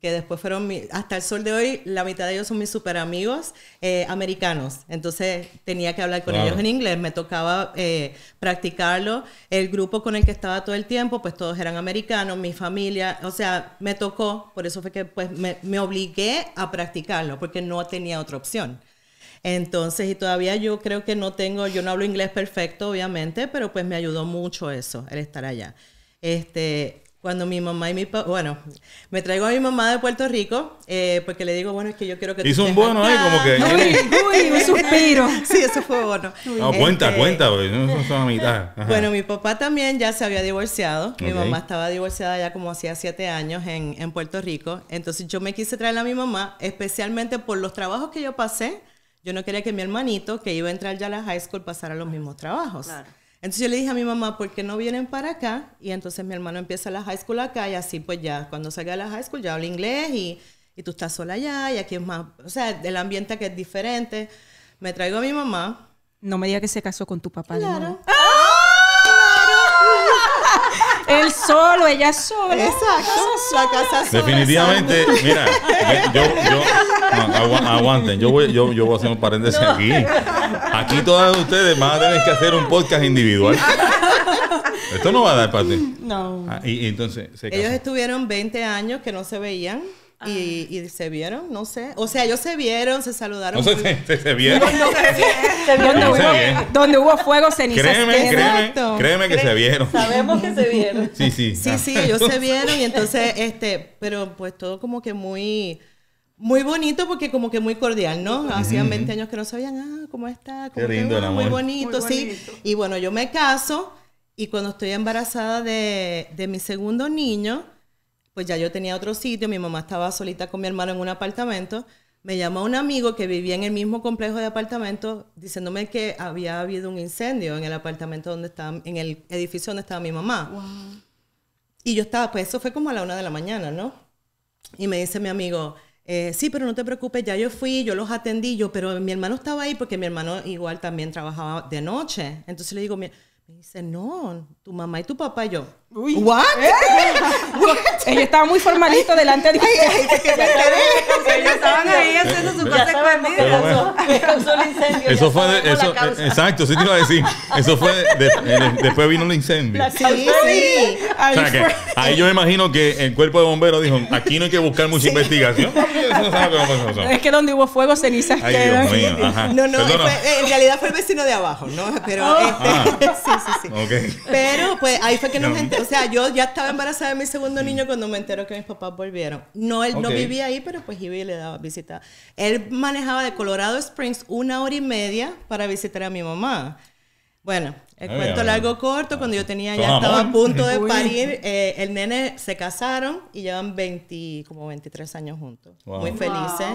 que después fueron hasta el sol de hoy, la mitad de ellos son mis super amigos eh, americanos. Entonces tenía que hablar con ellos en inglés, me tocaba eh, practicarlo. El grupo con el que estaba todo el tiempo, pues todos eran americanos, mi familia, o sea, me tocó, por eso fue que pues me, me obligué a practicarlo, porque no tenía otra opción. Entonces, y todavía yo creo que no tengo, yo no hablo inglés perfecto, obviamente, pero pues me ayudó mucho eso, el estar allá. Este, cuando mi mamá y mi papá, bueno, me traigo a mi mamá de Puerto Rico, eh, porque le digo, bueno, es que yo quiero que... Hizo un bono ahí, como que... Uy, uy, un suspiro. [laughs] sí, eso fue bueno No, cuenta, este, cuenta, no mitad. Bueno, mi papá también ya se había divorciado, mi mamá estaba divorciada ya como hacía siete años en, en Puerto Rico, entonces yo me quise traer a mi mamá, especialmente por los trabajos que yo pasé yo no quería que mi hermanito, que iba a entrar ya a la high school, pasara los mismos trabajos. Entonces yo le dije a mi mamá, ¿por qué no vienen para acá? Y entonces mi hermano empieza la high school acá y así pues ya, cuando salga de la high school ya habla inglés y, tú estás sola allá y aquí es más, o sea, el ambiente que es diferente. Me traigo a mi mamá. No me diga que se casó con tu papá. Claro. ¡Ah! el solo, ella sola. Exacto. Definitivamente, mira, yo, yo aguanten, yo voy, yo, voy a hacer un paréntesis aquí. Aquí todas ustedes más a que hacer un podcast individual. Esto no va a dar para ti. No. Ah, entonces, Ellos estuvieron 20 años que no se veían. Y, se vieron, no sé. O sea, ellos se vieron, se saludaron. se, vieron. Donde, hubo, fuego, cenizas. Créeme, créeme, créeme que se vieron. Sabemos que se vieron. Sí, sí. Sí, sí, ellos se vieron y entonces, este, pero pues todo como que muy... Muy bonito porque como que muy cordial, ¿no? Hacían 20 años que no sabían, ah, ¿cómo está? Qué Muy bonito, sí. Y bueno, yo me caso y cuando estoy embarazada de, de mi segundo niño, pues ya yo tenía otro sitio, mi mamá estaba solita con mi hermano en un apartamento. Me llamó un amigo que vivía en el mismo complejo de apartamentos diciéndome que había habido un incendio en el apartamento donde estaba, en el edificio donde estaba mi mamá. Y yo estaba, pues eso fue como a la una de la mañana, ¿no? Y me dice mi amigo, eh, sí, pero no te preocupes, ya yo fui, yo los atendí, yo, pero mi hermano estaba ahí porque mi hermano igual también trabajaba de noche. Entonces le digo, me dice, no, tu mamá y tu papá, y yo, Uy. What? ¿Eh? [laughs] Ella estaba muy formalito delante de Ellos estaban ahí haciendo su cosa escondida. [laughs] Causó el incendio. Eso fue de, eso, exacto, sí te iba a decir. Eso fue después vino el incendio. Sí, O sea, que ahí yo me imagino que el cuerpo de bomberos dijo, aquí no hay que buscar mucha investigación. [laughs] es que donde hubo fuego cenizas quedan. No, no, en realidad fue el vecino de abajo, ¿no? Pero oh. este, ah. sí, sí, sí. Pero pues ahí fue que nos enteramos o sea, yo ya estaba embarazada de mi segundo niño cuando me enteré que mis papás volvieron. No, él no vivía ahí, pero pues iba y le daba visita. Él manejaba de Colorado Springs una hora y media para visitar a mi mamá. Bueno, el cuento largo corto, cuando yo tenía ya estaba a punto de parir, eh, el nene se casaron y llevan 20, como 23 años juntos, muy felices.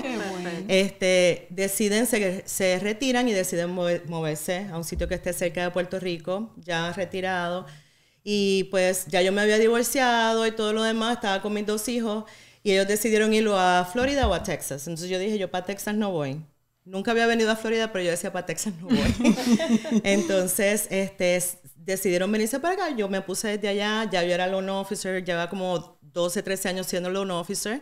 este, deciden, se, se, retiran y deciden moverse a un sitio que esté cerca de Puerto Rico, ya retirado. Y pues ya yo me había divorciado y todo lo demás, estaba con mis dos hijos y ellos decidieron irlo a Florida o a Texas. Entonces yo dije, yo para Texas no voy. Nunca había venido a Florida, pero yo decía, para Texas no voy. [laughs] Entonces, este, decidieron venirse para acá. Yo me puse desde allá, ya yo era loan officer, llevaba como 12, 13 años siendo loan officer.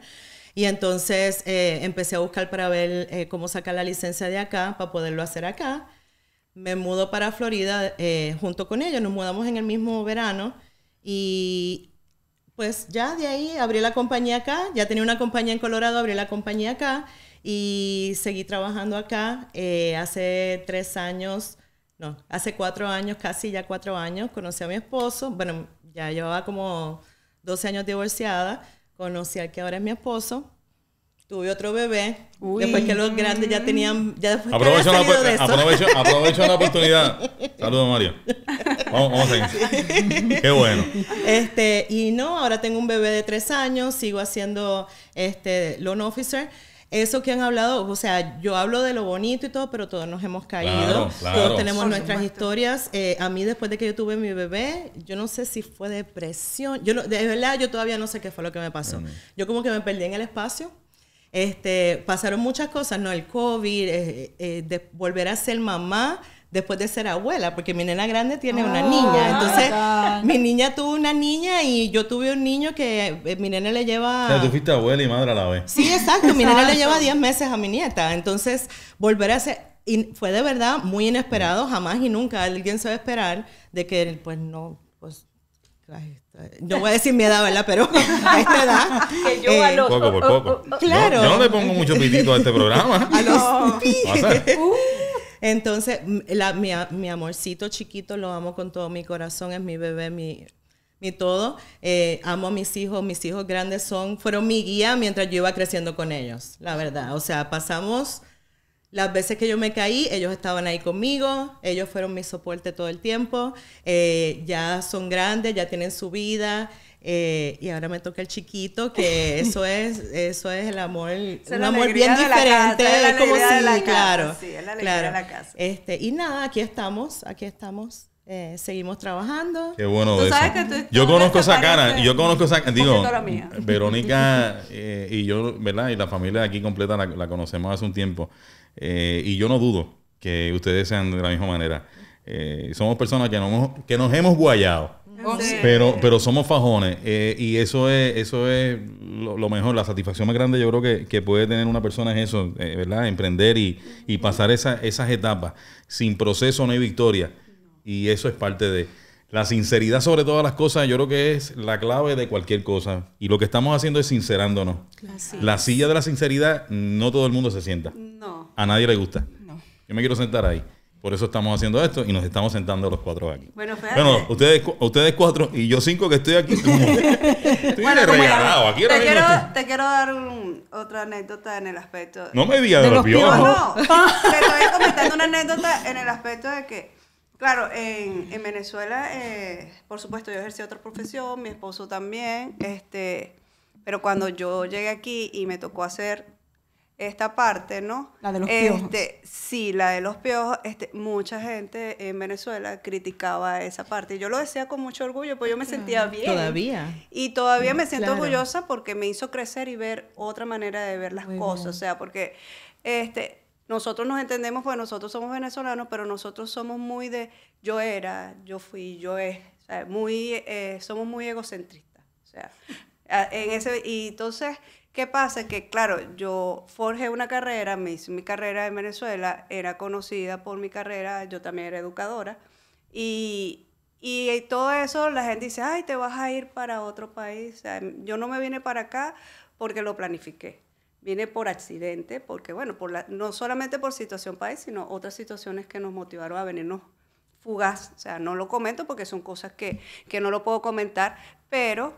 Y entonces eh, empecé a buscar para ver eh, cómo sacar la licencia de acá, para poderlo hacer acá me mudo para Florida eh, junto con ellos, nos mudamos en el mismo verano y pues ya de ahí abrí la compañía acá, ya tenía una compañía en Colorado, abrí la compañía acá y seguí trabajando acá. Eh, hace tres años, no, hace cuatro años, casi ya cuatro años, conocí a mi esposo, bueno, ya llevaba como 12 años divorciada, conocí al que ahora es mi esposo tuve otro bebé. Después que los grandes ya tenían. Ya aprovecho, la oportunidad. Saludos, María. Vamos, a seguir. Qué bueno. Este, y no, ahora tengo un bebé de tres años, sigo haciendo este, loan officer. Eso que han hablado, o sea, yo hablo de lo bonito y todo, pero todos nos hemos caído, todos tenemos nuestras historias. Eh, a mí después de que yo tuve mi bebé, yo no sé si fue depresión, yo de verdad yo todavía no sé qué fue lo que me pasó. Yo como que me perdí en el espacio, este, pasaron muchas cosas, ¿no? El COVID, eh, eh, volver a ser mamá después de ser abuela, porque mi nena grande tiene una oh, niña. Entonces, mi niña tuvo una niña y yo tuve un niño que eh, mi nena le lleva... O sea, fuiste abuela y madre a la vez. Sí, exacto. Mi nena le lleva 10 meses a mi nieta. Entonces, volver a ser... Y fue de verdad muy inesperado, jamás y nunca alguien se va a esperar de que, pues no, no voy a decir mi edad, ¿verdad? Pero [laughs] a esta edad. yo eh, poco por poco. Oh, oh, oh, claro. yo no pongo mucho pitito a este programa. [laughs] a los uh. Entonces, mi, amorcito chiquito lo amo con todo mi corazón, es mi bebé, mi, todo. Eh, amo a mis hijos, mis hijos grandes son, fueron mi guía mientras yo iba creciendo con ellos, la verdad. O sea, pasamos las veces que yo me caí, ellos estaban ahí conmigo, ellos fueron mi soporte todo el tiempo, eh, ya son grandes, ya tienen su vida. Eh, y ahora me toca el chiquito, que [laughs] eso es, eso es el amor, un amor bien diferente, claro, Este, y nada, aquí estamos, aquí estamos. Eh, seguimos trabajando. Qué bueno yo, conozco esa cara, yo conozco esa digo, Verónica [laughs] y yo, ¿verdad? Y la familia aquí completa la conocemos hace un tiempo. Eh, y yo no dudo que ustedes sean de la misma manera. Eh, somos personas que, no, que nos hemos guayado. Pero, pero somos fajones eh, y eso es, eso es lo, mejor, la satisfacción más grande yo creo que, puede tener una persona es eso, ¿verdad? Emprender y, pasar esas etapas. Sin proceso no hay victoria y eso es parte de... La sinceridad sobre todas las cosas, yo creo que es la clave de cualquier cosa. Y lo que estamos haciendo es sincerándonos. la silla de la sinceridad, no todo el mundo se sienta. No. A nadie le gusta. No. Yo me quiero sentar ahí. Por eso estamos haciendo esto y nos estamos sentando los cuatro aquí. Bueno, ustedes, ustedes cuatro y yo cinco que estoy aquí. [laughs] estoy bueno, te, quiero, te quiero dar otra anécdota en el aspecto. No me digas de, los, piojos. No, [laughs] Te voy comentando una anécdota en el aspecto de que Claro, en, Venezuela, eh, por supuesto, yo ejercí otra profesión, mi esposo también, este, pero cuando yo llegué aquí y me tocó hacer esta parte, ¿no? La de los este, piojos. sí, la de los piojos. Este, mucha gente en Venezuela criticaba esa parte. Yo lo decía con mucho orgullo, pues yo me sentía bien. Todavía. Y todavía me siento orgullosa porque me hizo crecer y ver otra manera de ver las cosas. O sea, porque este, nosotros nos entendemos pues nosotros somos venezolanos, pero nosotros somos muy de yo era, yo fui, yo es, muy, eh, somos muy egocentristas. O sea, en ese, y entonces, ¿qué pasa? Que claro, yo forjé una carrera, mi, mi carrera en Venezuela era conocida por mi carrera, yo también era educadora, y, todo eso, la gente dice, ay, te vas a ir para otro país. yo no me vine para acá porque lo planifiqué. Viene por accidente, porque bueno, por no solamente por situación país, sino otras situaciones que nos motivaron a venirnos fugaz. O sea, no lo comento porque son cosas que, que no lo puedo comentar, pero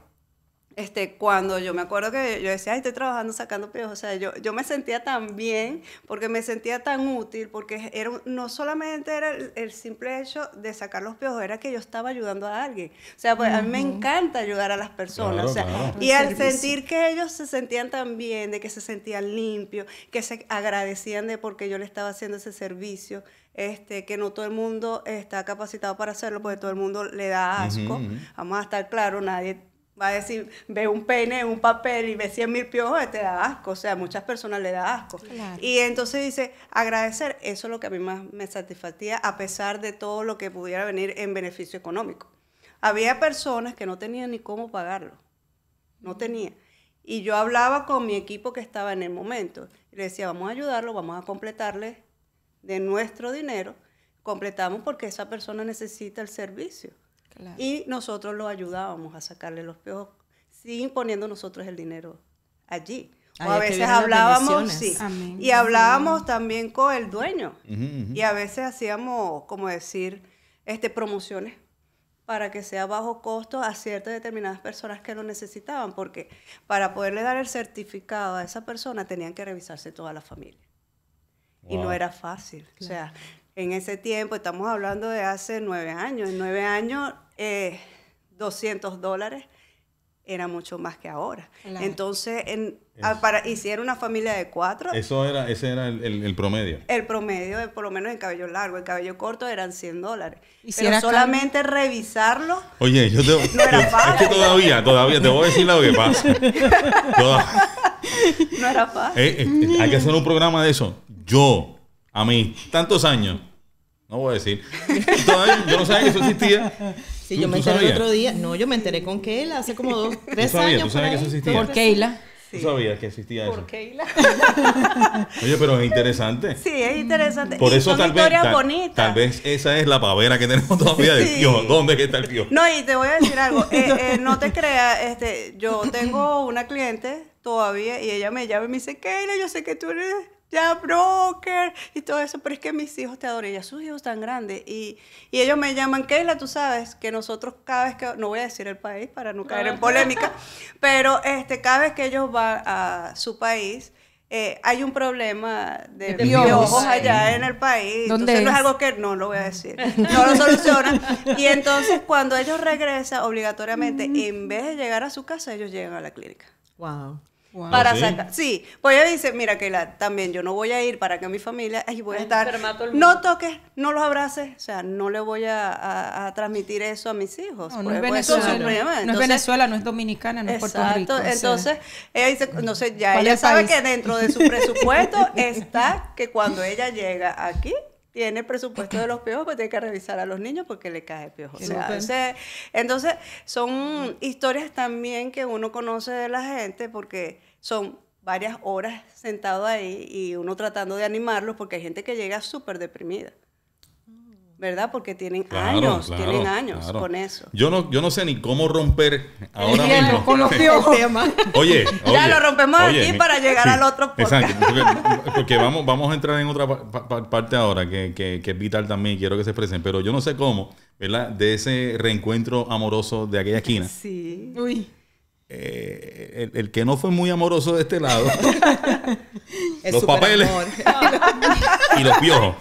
este, cuando yo me acuerdo que yo decía, ay, estoy trabajando sacando piojos, o sea, yo, yo me sentía tan bien porque me sentía tan útil, porque era, no solamente era el, simple hecho de sacar los piojos, era que yo estaba ayudando a alguien. O sea, pues a mí me encanta ayudar a las personas. Y al sentir que ellos se sentían tan bien, de que se sentían limpios, que se agradecían de porque yo le estaba haciendo ese servicio, este, que no todo el mundo está capacitado para hacerlo, porque todo el mundo le da asco. Vamos a estar claro, nadie Va a decir, ve un pene, un papel y ve 100 mil piojos, te da asco. O sea, a muchas personas le da asco. Y entonces dice, agradecer, eso es lo que a mí más me satisfacía, a pesar de todo lo que pudiera venir en beneficio económico. Había personas que no tenían ni cómo pagarlo. No tenía. Y yo hablaba con mi equipo que estaba en el momento. Y le decía, vamos a ayudarlo, vamos a completarle de nuestro dinero. Completamos porque esa persona necesita el servicio. Y nosotros lo ayudábamos a sacarle los peos sin poniendo nosotros el dinero allí. O a veces hablábamos, sí. Y hablábamos también con el dueño. Y a veces hacíamos, como decir, este, promociones para que sea bajo costo a ciertas determinadas personas que lo necesitaban, porque para poderle dar el certificado a esa persona tenían que revisarse toda la familia. Y no era fácil. O sea, en ese tiempo, estamos hablando de hace nueve años, en nueve años 200 eh, dólares era mucho más que ahora. Entonces, ah, para, y si era una familia de cuatro... Eso era, ese era el, promedio. El promedio, eh, por lo menos en cabello largo, el cabello corto eran 100 dólares. Pero solamente revisarlo... Oye, yo te... [laughs] Es que todavía, todavía, te voy a decir lo que pasa. [laughs] no era fácil. Eh, hay que hacer un programa de eso. Yo, a mí, tantos años... No voy a decir. yo no sabía que eso existía. Sí, yo me enteré el otro día. No, yo me enteré con Keila hace como dos, tres años. ¿Tú sabías que eso existía? Por Keila. Sí. ¿Tú sabías que existía eso? ¿Por Keila? [laughs] Oye, pero es interesante. Sí, es interesante. Por y eso tal vez, tal, tal, vez esa es la pavera que tenemos todavía de sí. ¿Dónde está el tío? No, y te voy a decir algo. Eh, eh, no te creas, este, yo tengo una cliente todavía y ella me llama y me dice, Keila, yo sé que tú eres ya broker y todo eso, pero es que mis hijos te adoran, ya sus hijos tan grandes y, ellos me llaman, Keila, tú sabes que nosotros cada vez que, no voy a decir el país para no caer en polémica, [laughs] pero este, cada vez que ellos van a su país, eh, hay un problema de, ojos allá en el país. entonces no es algo que no lo voy a decir, no lo solucionan. Y entonces cuando ellos regresan, obligatoriamente, en vez de llegar a su casa, ellos llegan a la clínica. Wow. Para ¿Ah, ¿Sí? sacar. Sí, pues ella dice, mira que la, también yo no voy a ir para que mi familia, ay, voy a estar. No toques, no los abraces, o sea, no le voy a, transmitir eso a mis hijos. No, pues, es pues, Venezuela, no, es Venezuela, no es dominicana, no es Puerto Rico. entonces, ella dice, no sé, ya ella sabe que dentro de su presupuesto está que cuando ella llega aquí tiene presupuesto de los piojos, pues tiene que revisar a los niños porque le cae piojo. entonces, son historias también que uno conoce de la gente porque son varias horas sentado ahí y uno tratando de animarlos porque hay gente que llega súper deprimida. ¿verdad? Porque tienen años, tienen años con eso. Yo no, yo no sé ni cómo romper [laughs] ahora mismo. [laughs] Oye, [laughs] ya lo rompemos aquí para llegar al otro porque, vamos, vamos a entrar en otra parte ahora que, es vital también, quiero que se expresen, pero yo no sé cómo, ¿verdad? De ese reencuentro amoroso de aquella esquina. Sí. Uy. Eh, el, el, que no fue muy amoroso de este lado, los papeles y los piojos.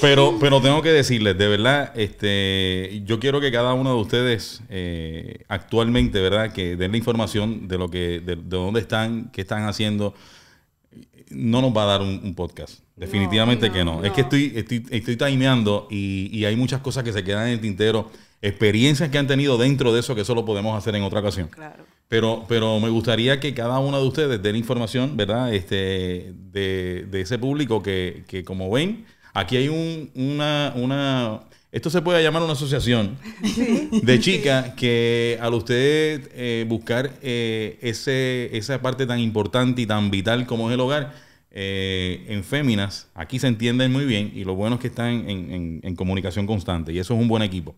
Pero, pero tengo que decirles, de verdad, este, yo quiero que cada uno de ustedes eh, actualmente, ¿verdad? Que den la información de lo que, de, dónde están, qué están haciendo. No nos va a dar un, podcast. Definitivamente que no. Es que estoy, estoy, estoy y, hay muchas cosas que se quedan en el tintero experiencias que han tenido dentro de eso, que eso podemos hacer en otra ocasión. Pero, pero me gustaría que cada uno de ustedes den información, ¿verdad? Este, de, de ese público que, que como ven, Aquí hay un, una, una, esto se puede llamar una asociación de chicas que al ustedes eh, buscar eh, ese, esa parte tan importante y tan vital como es el hogar, eh, en féminas, aquí se entienden muy bien y lo bueno es que están en, en, comunicación constante y eso es un buen equipo.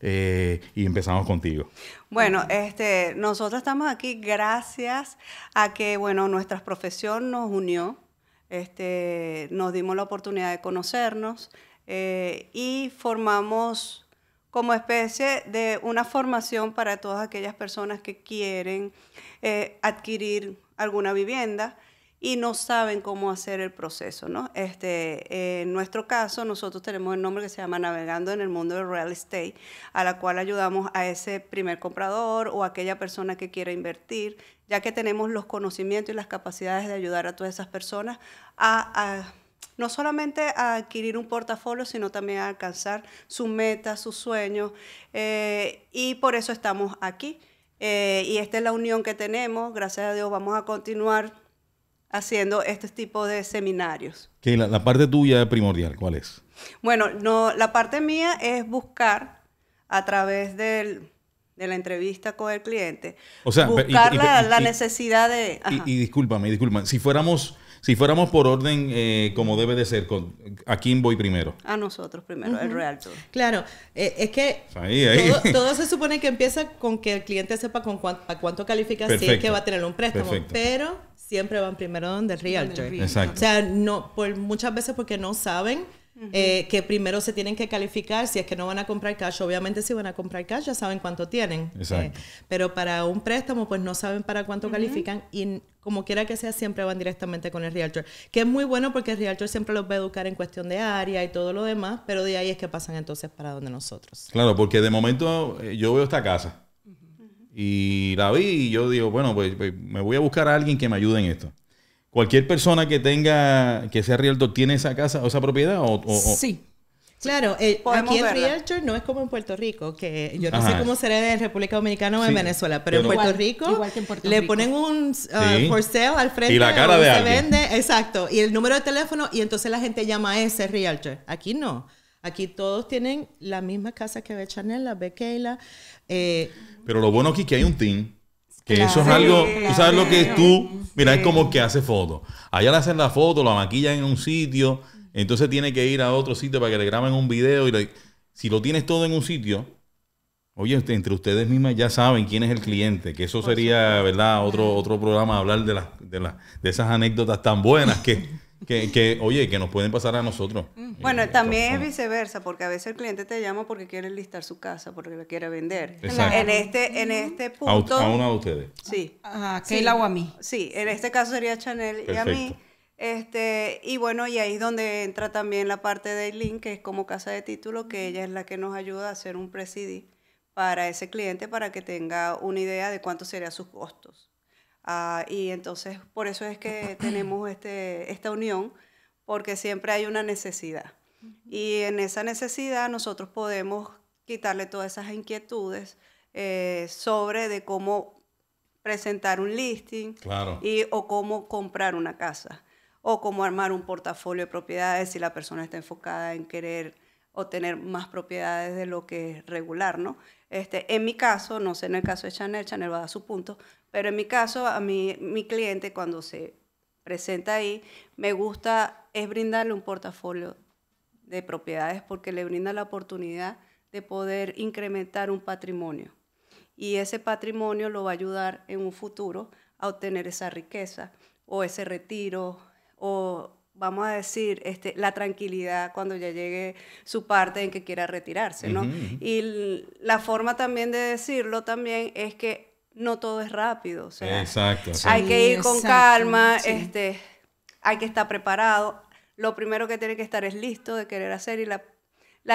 y empezamos contigo. Bueno, este, nosotros estamos aquí gracias a que, bueno, nuestra profesión nos unió, este, nos dimos la oportunidad de conocernos eh, y formamos como especie de una formación para todas aquellas personas que quieren eh, adquirir alguna vivienda y no saben cómo hacer el proceso, ¿no? Este, eh, en nuestro caso, nosotros tenemos el nombre que se llama Navegando en el Mundo del Real Estate, a la cual ayudamos a ese primer comprador o aquella persona que quiera invertir, ya que tenemos los conocimientos y las capacidades de ayudar a todas esas personas a, no solamente a adquirir un portafolio, sino también a alcanzar sus metas, sus sueños, eh, y por eso estamos aquí. Eh, y esta es la unión que tenemos, gracias a Dios vamos a continuar haciendo este tipo de seminarios. Que la, parte tuya primordial, ¿cuál es? Bueno, no, la parte mía es buscar a través de la entrevista con el cliente, o sea, buscar la, necesidad de... Y, discúlpame, discúlpame, si fuéramos... Si fuéramos por orden eh, como debe de ser, con, ¿a quién voy primero? A nosotros primero, el real. el realtor. Claro, eh, es que ahí, ahí. Todo, se supone que empieza con que el cliente sepa con cuánto, a cuánto califica si es que va a tener un préstamo, Perfecto. pero siempre van primero donde el realtor. Exacto. O sea, no, por, muchas veces porque no saben eh, que primero se tienen que calificar, si es que no van a comprar cash, obviamente si van a comprar cash ya saben cuánto tienen. Eh, pero para un préstamo pues no saben para cuánto califican y como quiera que sea siempre van directamente con el realtor, que es muy bueno porque el realtor siempre los va a educar en cuestión de área y todo lo demás, pero de ahí es que pasan entonces para donde nosotros. Claro, porque de momento eh, yo veo esta casa y la vi y yo digo, bueno, pues, pues, me voy a buscar a alguien que me ayude en esto. Cualquier persona que tenga, que sea realtor, ¿tiene esa casa o esa propiedad? O, sí. Claro, eh, aquí en realtor no es como en Puerto Rico, que yo no sé cómo será en República Dominicana o en Venezuela, pero, en, Puerto Rico, le ponen un uh, for sale al frente y la cara de se vende, exacto, y el número de teléfono y entonces la gente llama a ese realtor. Aquí no. Aquí todos tienen la misma casa que ve Chanel, la ve Keila. Eh, pero lo bueno aquí es que hay un team. Que eso es algo, tú sabes lo que es tú, mira, es como que hace fotos. Allá le hacen la foto, la maquillan en un sitio, entonces tiene que ir a otro sitio para que le graben un video. Y si lo tienes todo en un sitio, oye, entre ustedes mismas ya saben quién es el cliente, que eso sería, ¿verdad? Otro, otro programa hablar de, hablar de esas anécdotas tan buenas que que, oye, que nos pueden pasar a nosotros. Mm. Bueno, eh, también es viceversa, porque a veces el cliente te llama porque quiere listar su casa, porque la quiere vender. En este, en este punto. A, una de ustedes. Sí. Ajá, o a mí. Sí, en este caso sería Chanel y a mí. Este, y bueno, y ahí es donde entra también la parte de Link que es como casa de título, que ella es la que nos ayuda a hacer un pre para ese cliente para que tenga una idea de cuántos serían sus costos. Ah, y entonces por eso es que tenemos este, esta unión, porque siempre hay una necesidad. Y en esa necesidad nosotros podemos quitarle todas esas inquietudes eh, sobre de cómo presentar un listing y, o cómo comprar una casa o cómo armar un portafolio de propiedades si la persona está enfocada en querer obtener más propiedades de lo que es regular, ¿no? Este, en mi caso, no sé en el caso de Chanel, Chanel va a dar su punto, pero en mi caso, a mí, mi cliente cuando se presenta ahí, me gusta es brindarle un portafolio de propiedades porque le brinda la oportunidad de poder incrementar un patrimonio. Y ese patrimonio lo va a ayudar en un futuro a obtener esa riqueza o ese retiro o vamos a decir, este, la tranquilidad cuando ya llegue su parte en que quiera retirarse, ¿no? Y la forma también de decirlo también es que no todo es rápido. O sea, exacto, Hay que ir con calma, este, hay que estar preparado. Lo primero que tiene que estar es listo de querer hacer y la,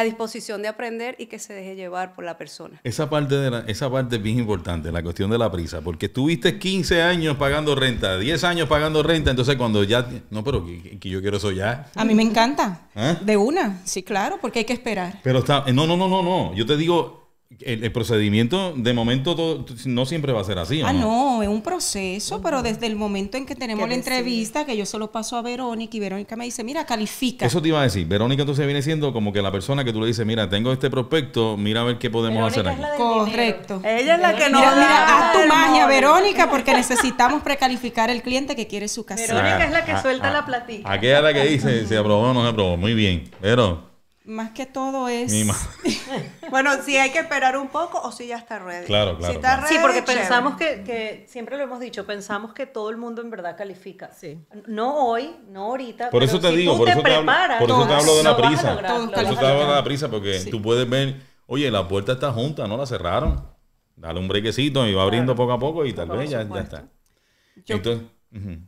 disposición de aprender y que se deje llevar por la persona. Esa parte, de esa parte es bien importante, la cuestión de la prisa, porque estuviste 15 años pagando renta, 10 años pagando renta, entonces cuando ya... No, pero que, yo quiero eso ya. A mí me encanta. De una, sí, claro, porque hay que esperar. Pero está... No, no, no, no, no. Yo te digo el, procedimiento, de momento, no siempre va a ser así. ah, no? es un proceso, pero desde el momento en que tenemos la entrevista, que yo solo paso a Verónica y Verónica me dice, mira, califica. Eso te iba a decir. Verónica entonces viene siendo como que la persona que tú le dices, mira, tengo este prospecto, mira a ver qué podemos hacer aquí. Correcto. Ella es la que nos mira, mira, haz tu magia, Verónica, porque necesitamos precalificar el cliente que quiere su casa. Verónica es la que ah, suelta ah, la ah, platita. Aquella la que dice, si aprobó o no se aprobó. Muy bien. Pero más que todo es. [laughs] bueno, si hay que esperar un poco o si ya está ready. Claro, claro. Si está sí, porque pensamos que, que, siempre lo hemos dicho, pensamos que todo el mundo en verdad califica. Sí. No hoy, no ahorita. Por eso te digo, por, eso te hablo, por, eso te hablo, de la prisa. por eso te hablo de la prisa, porque tú puedes ver, oye, la puerta está junta, no la cerraron. Dale un brequecito y va abriendo poco a poco y tal vez ya, está. Yo,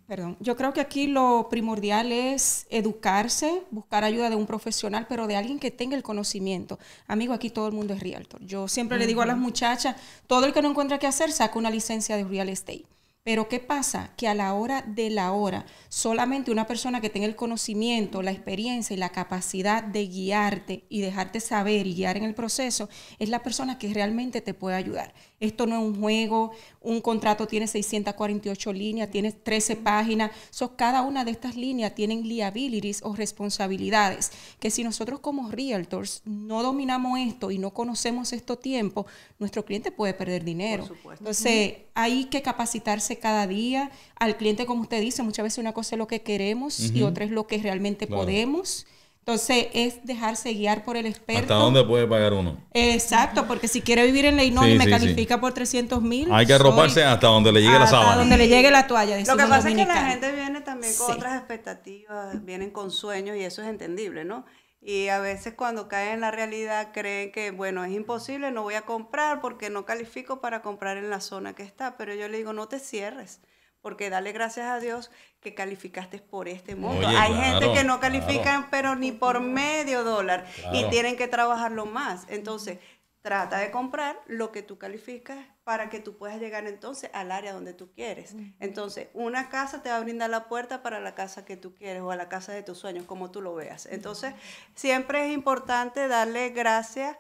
Perdón. Yo creo que aquí lo primordial es educarse, buscar ayuda de un profesional, pero de alguien que tenga el conocimiento. Amigo, aquí todo el mundo es realtor. Yo siempre le digo a las muchachas, todo el que no encuentra qué hacer, saca una licencia de real estate. Pero ¿qué pasa? Que a la hora de la hora, solamente una persona que tenga el conocimiento, la experiencia y la capacidad de guiarte y dejarte saber y guiar en el proceso es la persona que realmente te puede ayudar esto no es un juego, un contrato tiene 648 líneas, tiene 13 páginas, cada una de estas líneas tienen liabilities o responsabilidades, que si nosotros como realtors no dominamos esto y no conocemos esto tiempo, nuestro cliente puede perder dinero. Entonces, hay que capacitarse cada día al cliente, como usted dice, muchas veces una cosa es lo que queremos y otra es lo que realmente podemos entonces es dejarse guiar por el experto. ¿Hasta dónde puede pagar uno? Exacto, porque si quiere vivir en Leinón y me califica por 300 mil. Hay que arroparse hasta donde le llegue la sábana. Hasta donde le llegue la toalla. Lo que pasa es que la gente viene también con otras expectativas, vienen con sueños y eso es entendible, ¿no? Y a veces cuando caen en la realidad creen que, bueno, es imposible, no voy a comprar porque no califico para comprar en la zona que está. Pero yo le digo, no te cierres porque dale gracias a Dios que calificaste por este mundo. Hay gente que no califican, pero ni por medio dólar y tienen que trabajarlo más. Entonces, trata de comprar lo que tú calificas para que tú puedas llegar entonces al área donde tú quieres. Mm. Entonces, una casa te va a brindar la puerta para la casa que tú quieres o a la casa de tus sueños, como tú lo veas. Entonces, siempre es importante darle gracias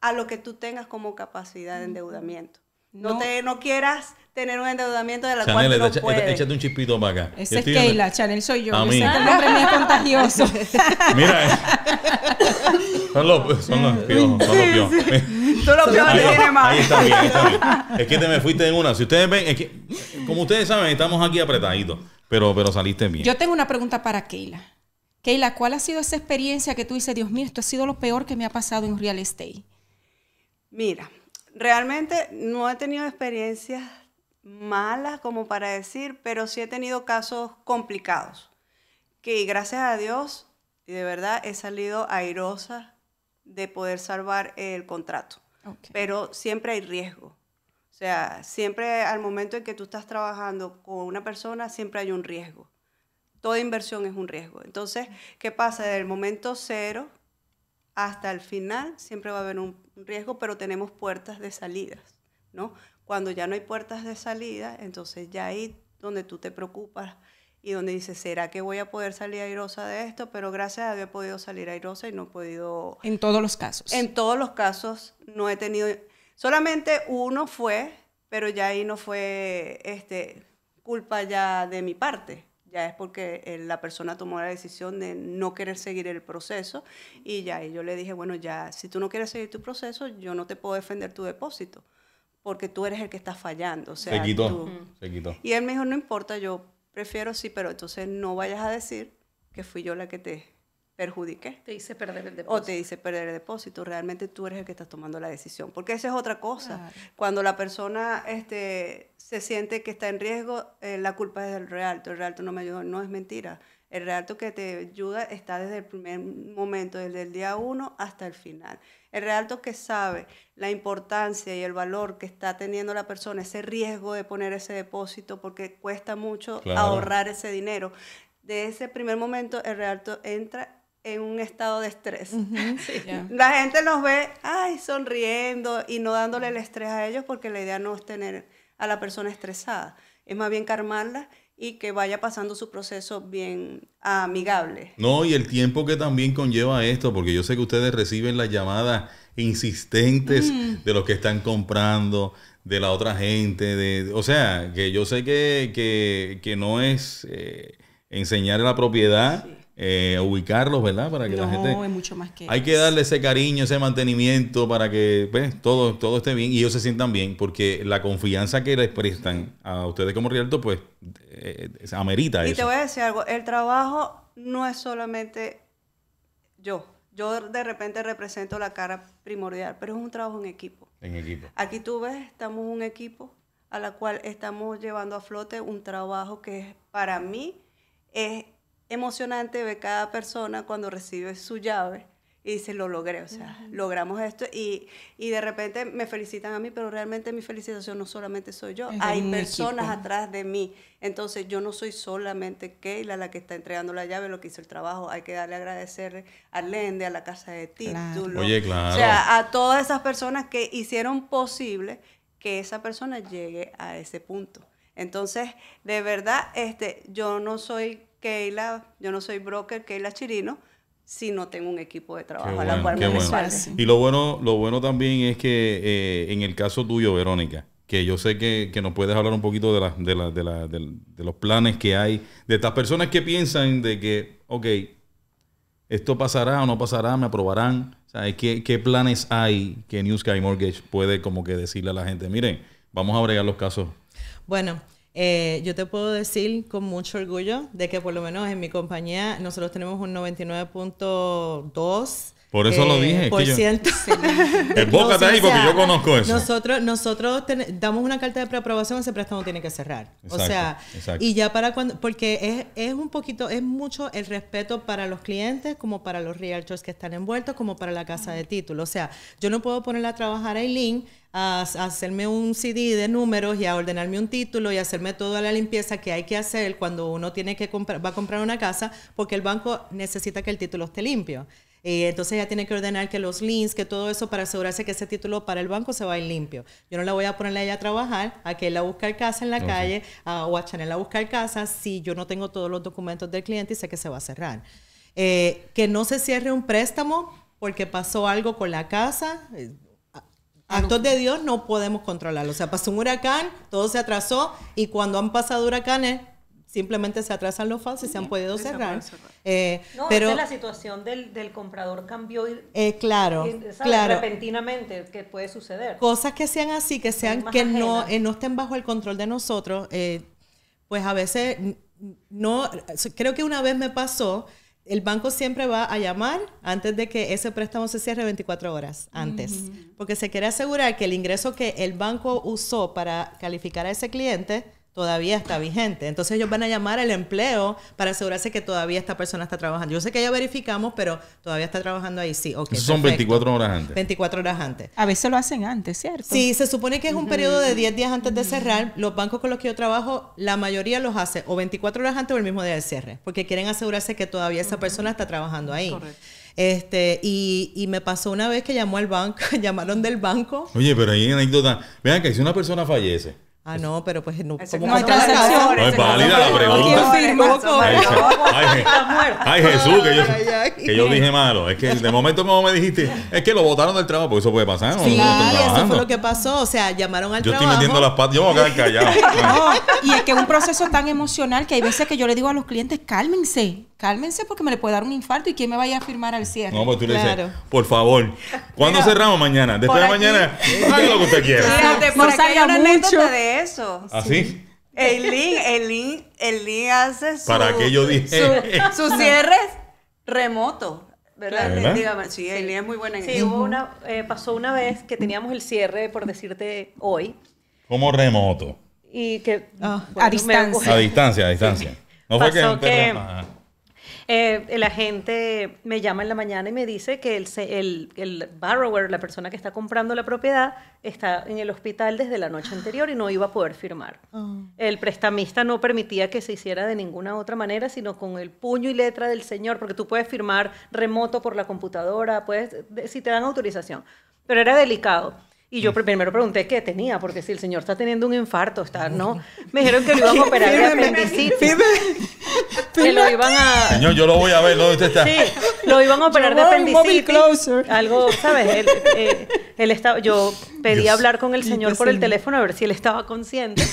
a lo que tú tengas como capacidad de mm. endeudamiento. No, no te no quieras tener un endeudamiento de la cual no Échate un chispito para acá. Esa es Keila, Chanel soy yo. el nombre es contagioso. [laughs] Mira, eh. son los, son son los piojos. Tú los piojos Ahí está bien, está bien. Es que te me fuiste en una. Si ustedes ven, es que, como ustedes saben, estamos aquí apretaditos, pero, pero saliste bien. Yo tengo una pregunta para Keila. Keila, ¿cuál ha sido esa experiencia que tú dices, Dios mío, esto ha sido lo peor que me ha pasado en real estate? Mira, realmente no he tenido experiencias malas como para decir, pero sí he tenido casos complicados, que gracias a Dios, de verdad, he salido airosa de poder salvar el contrato. Pero siempre hay riesgo. O sea, siempre al momento en que tú estás trabajando con una persona, siempre hay un riesgo. Toda inversión es un riesgo. Entonces, ¿qué pasa? del momento cero hasta el final siempre va a haber un riesgo, pero tenemos puertas de salidas, ¿no? Cuando ya no hay puertas de salida, entonces ya ahí donde tú te preocupas y donde dices, ¿será que voy a poder salir airosa de esto? Pero gracias a Dios he podido salir airosa y no he podido... En todos los casos. En todos los casos no he tenido... Solamente uno fue, pero ya ahí no fue este, culpa ya de mi parte. Ya es porque eh, la persona tomó la decisión de no querer seguir el proceso y ya ahí yo le dije, bueno, ya si tú no quieres seguir tu proceso, yo no te puedo defender tu depósito porque tú eres el que está fallando. O sea, se quitó, Y él me dijo, no importa, yo prefiero sí, pero entonces no vayas a decir que fui yo la que te perjudiqué. Te hice perder el depósito. O te hice perder el depósito. Realmente tú eres el que estás tomando la decisión. Porque esa es otra cosa. Cuando la persona este, se siente que está en riesgo, eh, la culpa es del realto. El realto no me ayudó. No es mentira. El relato que te ayuda está desde el primer momento, desde el día uno hasta el final. El realto que sabe la importancia y el valor que está teniendo la persona, ese riesgo de poner ese depósito porque cuesta mucho ahorrar ese dinero. De ese primer momento, el realto entra en un estado de estrés. [laughs] La gente los ve, ay, sonriendo y no dándole el estrés a ellos porque la idea no es tener a la persona estresada, es más bien calmarla y que vaya pasando su proceso bien amigable. No, y el tiempo que también conlleva esto, porque yo sé que ustedes reciben las llamadas insistentes mm. de los que están comprando, de la otra gente, de, o sea, que yo sé que, que, que no es eh, enseñar la propiedad. Eh, ubicarlos, ¿verdad? Para que no, la gente... Es mucho más que hay que darle ese cariño, ese mantenimiento para que pues, todo, todo esté bien y ellos se sientan bien, porque la confianza que les prestan a ustedes como Rialto, pues, eh, amerita eso. Y te voy a decir algo, el trabajo no es solamente yo. Yo de repente represento la cara primordial, pero es un trabajo en equipo. En equipo. Aquí tú ves, estamos un equipo a la cual estamos llevando a flote un trabajo que para mí es emocionante ver cada persona cuando recibe su llave y dice, lo logré, o sea, logramos esto y, y, de repente me felicitan a mí, pero realmente mi felicitación no solamente soy yo, hay personas atrás de mí, entonces yo no soy solamente Keila la que está entregando la llave, lo que hizo el trabajo, hay que darle agradecer a Lende, a la casa de título, Oye, claro. o sea, a todas esas personas que hicieron posible que esa persona llegue a ese punto. Entonces, de verdad, este, yo no soy Keila, yo no soy broker, Keila Chirino, si no tengo un equipo de trabajo la cual me Y lo bueno, lo bueno también es que eh, en el caso tuyo, Verónica, que yo sé que, que nos puedes hablar un poquito de, de, la, de, los planes que hay, de estas personas que piensan de que, ok, esto pasará o no pasará, me aprobarán. ¿Qué, planes hay que New Sky Mortgage puede como que decirle a la gente? Miren, vamos a bregar los casos. Bueno, eh, yo te puedo decir con mucho orgullo de que por lo menos en mi compañía nosotros tenemos un 99.2 por eso lo eh, dije. Por cierto. [laughs] ahí porque yo conozco eso. Nosotros, nosotros damos una carta de preaprobación, ese préstamo tiene que cerrar. o sea, y ya para cuando, porque es, un poquito, es mucho el respeto para los clientes, como para los realtors que están envueltos, como para la casa de título. O sea, yo no puedo ponerla a trabajar a Eileen a, hacerme un CD de números y a ordenarme un título y hacerme toda la limpieza que hay que hacer cuando uno tiene que comprar, va a comprar una casa, porque el banco necesita que el título esté limpio. Eh, entonces ella tiene que ordenar que los links, que todo eso para asegurarse que ese título para el banco se va a limpio. Yo no la voy a ponerle a ella a trabajar, a que él la buscar casa en la calle o a Chanel a buscar casa si yo no tengo todos los documentos del cliente y sé que se va a cerrar. Eh, que no se cierre un préstamo porque pasó algo con la casa. Eh, ah, actos de Dios no podemos controlarlo. O sea, pasó un huracán, todo se atrasó y cuando han pasado huracanes, simplemente se atrasan los falsos y se han podido cerrar. Eh, no, pero la situación del, comprador cambió eh, claro, repentinamente, que puede suceder. Cosas que sean así, que sean que eh, no, estén bajo el control de nosotros, pues a veces no, creo que una vez me pasó, el banco siempre va a llamar antes de que ese préstamo se cierre 24 horas antes, porque se quiere asegurar que el ingreso que el banco usó para calificar a ese cliente, todavía está vigente. Entonces ellos van a llamar al empleo para asegurarse que todavía esta persona está trabajando. Yo sé que ya verificamos, pero todavía está trabajando ahí, sí. Son 24 horas antes. 24 horas antes. A veces lo hacen antes, ¿cierto? Sí, se supone que es un periodo de 10 días antes de cerrar. Los bancos con los que yo trabajo, la mayoría los hace o 24 horas antes o el mismo día de cierre, porque quieren asegurarse que todavía esa persona está trabajando ahí. Correcto. Este, y, y, me pasó una vez que llamó al banco, [laughs] llamaron del banco. Oye, pero hay una anécdota. Vean que si una persona fallece, Ah, no, pero pues no. Como no, no, es válida la pregunta. Ay, Jesús, [laughs] que yo, dije malo. Es que de momento como me dijiste, es que lo botaron del trabajo, porque eso puede pasar. ¿no? Sí, eso fue lo que pasó. O sea, llamaron al trabajo. Yo estoy metiendo las patas, yo me voy a quedar callado. [laughs] y es que es un proceso tan emocional que hay veces que yo le digo a los clientes, cálmense cálmense porque me le puede dar un infarto y quién me vaya a firmar al cierre. No, pues tú le dices, por favor, ¿cuándo cerramos mañana? Después de mañana, haga lo que usted quiera. Fíjate, por no acá hay una anécdota de eso. ¿Ah, ¿Sí? Eileen, Eileen, Eileen hace su, Para que yo dije. Su, [laughs] cierre remoto. ¿Verdad? ¿verdad? Dígame, sí, Eileen es muy buena en sí, eso. Hubo una, eh, pasó una vez que teníamos el cierre, por decirte, hoy. ¿Cómo remoto? Y que... Ah, a distancia. A distancia, a distancia. No fue que que el eh, la gente me llama en la mañana y me dice que el, borrower, la persona que está comprando la propiedad, está en el hospital desde la noche anterior y no iba a poder firmar. Oh. El prestamista no permitía que se hiciera de ninguna otra manera, sino con el puño y letra del señor, porque tú puedes firmar remoto por la computadora, puedes, si te dan autorización. Pero era delicado. Y yo primero pregunté qué tenía, porque si el señor está teniendo un infarto, está, no. Me dijeron que lo iban a operar de apendicitis. Que lo iban a. Señor, yo lo voy a ver, ¿dónde usted está? Sí, lo iban a operar de apendicitis. Algo, ¿sabes? Eh, él, estaba, yo pedí hablar con el señor por el teléfono a ver si él estaba consciente.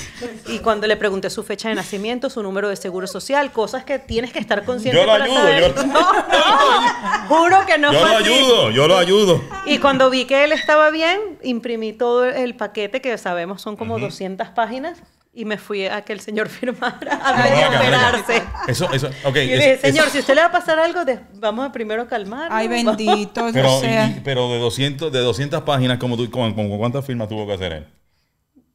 Y cuando le pregunté su fecha de nacimiento, su número de seguro social, cosas que tienes que estar consciente. Yo lo para ayudo. Saber. Yo... [laughs] No, no. Juro que no. Yo lo ayudo, yo lo ayudo. Y cuando vi que él estaba bien, imprimí todo el paquete que sabemos son como 200 páginas y me fui a que el señor [laughs] firmara a ver Eso, eso, señor, si usted le va a pasar algo, vamos a primero calmar. Ay, bendito. [laughs] Pero, sea. pero de, 200, de 200 páginas, como tú, ¿con, con, cuántas firmas tuvo que hacer él?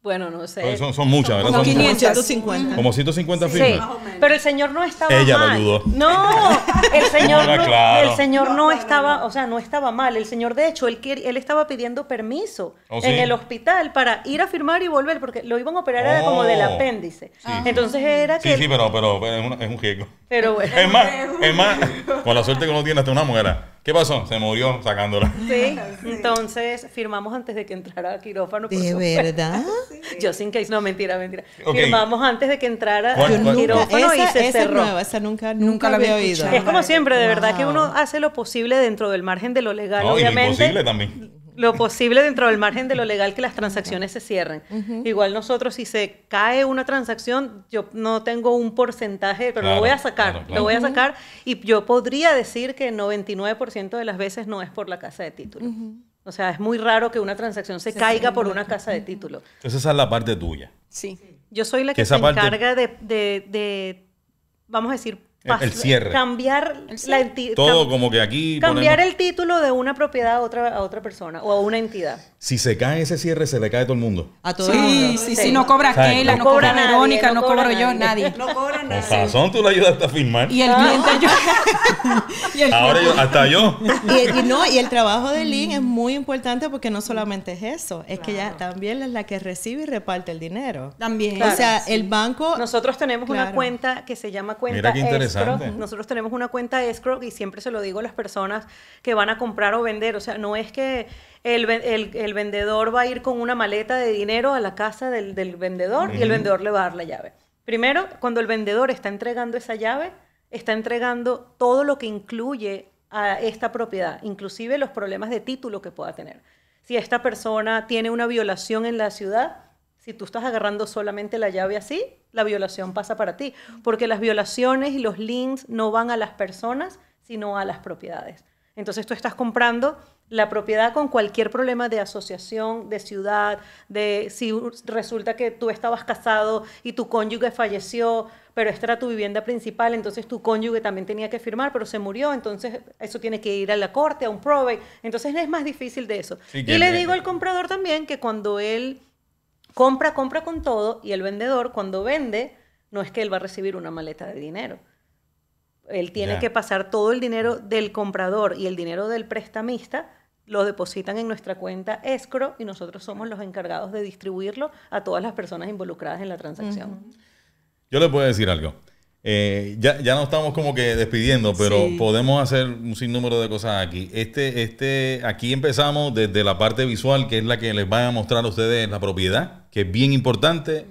Bueno, no sé. Son, muchas, ¿verdad? Como 150. Como 150 firmas. Sí, pero el señor no estaba mal. Ella lo ayudó. No, el señor, no, el señor no, estaba, o sea, no estaba mal. El señor, de hecho, él, él estaba pidiendo permiso oh, en el hospital para ir a firmar y volver, porque lo iban a operar era como del oh. apéndice. Entonces era que... Sí, sí, pero, pero, es, un, es, un riesgo. Pero bueno. Es más, es más, con la suerte que uno tiene hasta una mujer. ¿Qué pasó? Se murió sacándola. Sí, entonces firmamos antes de que entrara al quirófano. ¿De verdad? [laughs] Yo sin que... no, mentira, mentira. Firmamos antes de que entrara al quirófano esa, y se esa Es nueva, esa nunca, nunca, la había oído. Es como siempre, de verdad que uno hace lo posible dentro del margen de lo legal, obviamente. Y lo imposible también lo posible dentro del margen de lo legal que las transacciones se cierren. Igual nosotros, si se cae una transacción, yo no tengo un porcentaje, pero lo voy a sacar, lo voy a sacar y yo podría decir que 99% de las veces no es por la casa de título. O sea, es muy raro que una transacción se, caiga por una casa de título. esa es la parte tuya. Sí. Yo soy la que, se encarga de, de, de, vamos a decir, el cierre. Cambiar Todo como que aquí. Cambiar el título de una propiedad a otra, a otra persona o a una entidad. Si se cae ese cierre, se le cae a todo el mundo. A todo el mundo. Sí, sí, No cobra Keila, no, cobra, no, cobro yo, nadie. No cobra nadie. tú la ayudaste a firmar. Y el ah. cliente yo. [laughs] Ahora hasta yo. y, no, y el trabajo de link es muy importante porque no solamente es eso, es que ella también es la que recibe y reparte el dinero. También. o sea, el banco. Nosotros tenemos una cuenta que se llama cuenta. Mira nosotros tenemos una cuenta de y siempre se lo digo a las personas que van a comprar o vender. O sea, no es que el, vendedor va a ir con una maleta de dinero a la casa del, vendedor y el vendedor le va a dar la llave. Primero, cuando el vendedor está entregando esa llave, está entregando todo lo que incluye a esta propiedad, inclusive los problemas de título que pueda tener. Si esta persona tiene una violación en la ciudad, si tú estás agarrando solamente la llave así, la violación pasa para ti, porque las violaciones y los links no van a las personas, sino a las propiedades. Entonces tú estás comprando la propiedad con cualquier problema de asociación, de ciudad, de si resulta que tú estabas casado y tu cónyuge falleció, pero esta era tu vivienda principal, entonces tu cónyuge también tenía que firmar, pero se murió, entonces eso tiene que ir a la corte, a un probate, entonces es más difícil de eso. y le digo al comprador también que cuando él compra, compra con todo y el vendedor cuando vende no es que él va a recibir una maleta de dinero. Él tiene que pasar todo el dinero del comprador y el dinero del prestamista, lo depositan en nuestra cuenta escro y nosotros somos los encargados de distribuirlo a todas las personas involucradas en la transacción. Yo le puedo decir algo. Eh, ya, ya nos estamos como que despidiendo, pero podemos hacer un sinnúmero de cosas aquí. Este, este, aquí empezamos desde la parte visual, que es la que les va a mostrar a ustedes la propiedad que es bien importante.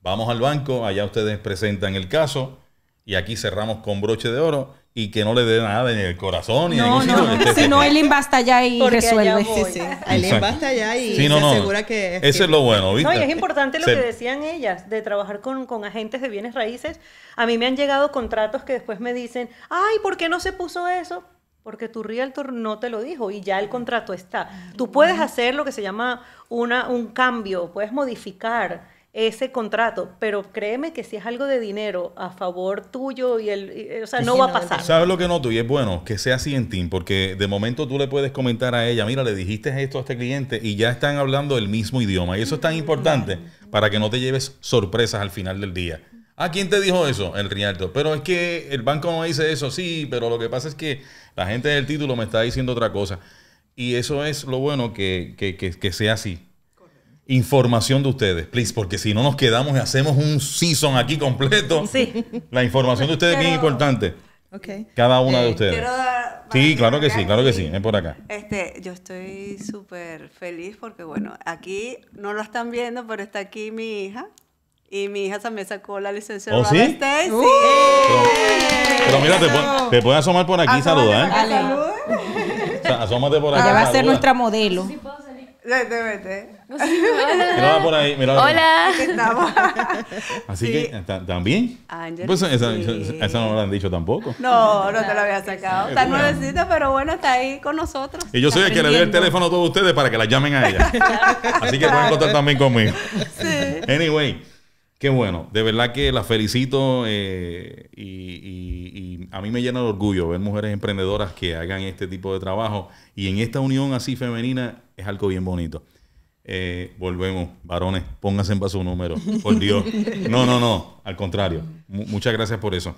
Vamos al banco, allá ustedes presentan el caso y aquí cerramos con broche de oro y que no le dé nada en el corazón ni no, no, este, Si no, el este. basta ya y resuelve. Sí, sí. [laughs] y se asegura que... Eso es lo bueno, ¿viste? No, y es importante lo que decían ellas, de trabajar con, con, agentes de bienes raíces. A mí me han llegado contratos que después me dicen, ay, ¿por qué no se puso eso? Porque tu realtor no te lo dijo y ya el contrato está. Tú puedes hacer lo que se llama una, un cambio, puedes modificar ese contrato, pero créeme que si es algo de dinero a favor tuyo y el, o sea, no va a pasar. ¿Sabes lo que noto? Y es bueno que sea así en team, porque de momento tú le puedes comentar a ella, mira, le dijiste esto a este cliente y ya están hablando el mismo idioma. Y eso es tan importante para que no te lleves sorpresas al final del día. ¿A ah, quién te dijo eso? El Rialto. Pero es que el banco no dice eso, sí, pero lo que pasa es que la gente del título me está diciendo otra cosa. Y eso es lo bueno que, que, sea así. Información de ustedes, please, porque si no nos quedamos y hacemos un season aquí completo, sí. la información de ustedes es bien importante. Okay. Cada una de eh, ustedes. sí, claro que sí, claro que sí, es por acá. Este, yo estoy súper feliz porque, bueno, aquí no lo están viendo, pero está aquí mi hija. Y mi hija también sacó la licencia de ¿Oh, sí? sí. ¡Uh! Pero, mira, te, puedes asomar por aquí y saludar. ¿eh? O asómate por aquí. Ella va a ser nuestra modelo. Sí puedo salir. No sé Mira por ahí, mira. Hola. Así que, ¿también? Pues esa, esa, no la han dicho tampoco. No, no te la había sacado. Está nuevecita, pero bueno, está ahí con nosotros. Y yo soy el que le doy el teléfono a todos ustedes para que la llamen a ella. [laughs] Así que pueden contar también conmigo. Sí. Anyway. Qué bueno, de verdad que las felicito eh, y, a mí me llena de orgullo ver mujeres emprendedoras que hagan este tipo de trabajo y en esta unión así femenina es algo bien bonito. Eh, volvemos, varones, pónganse paz su número, por Dios. [laughs] No, no, no, al contrario. muchas gracias por eso.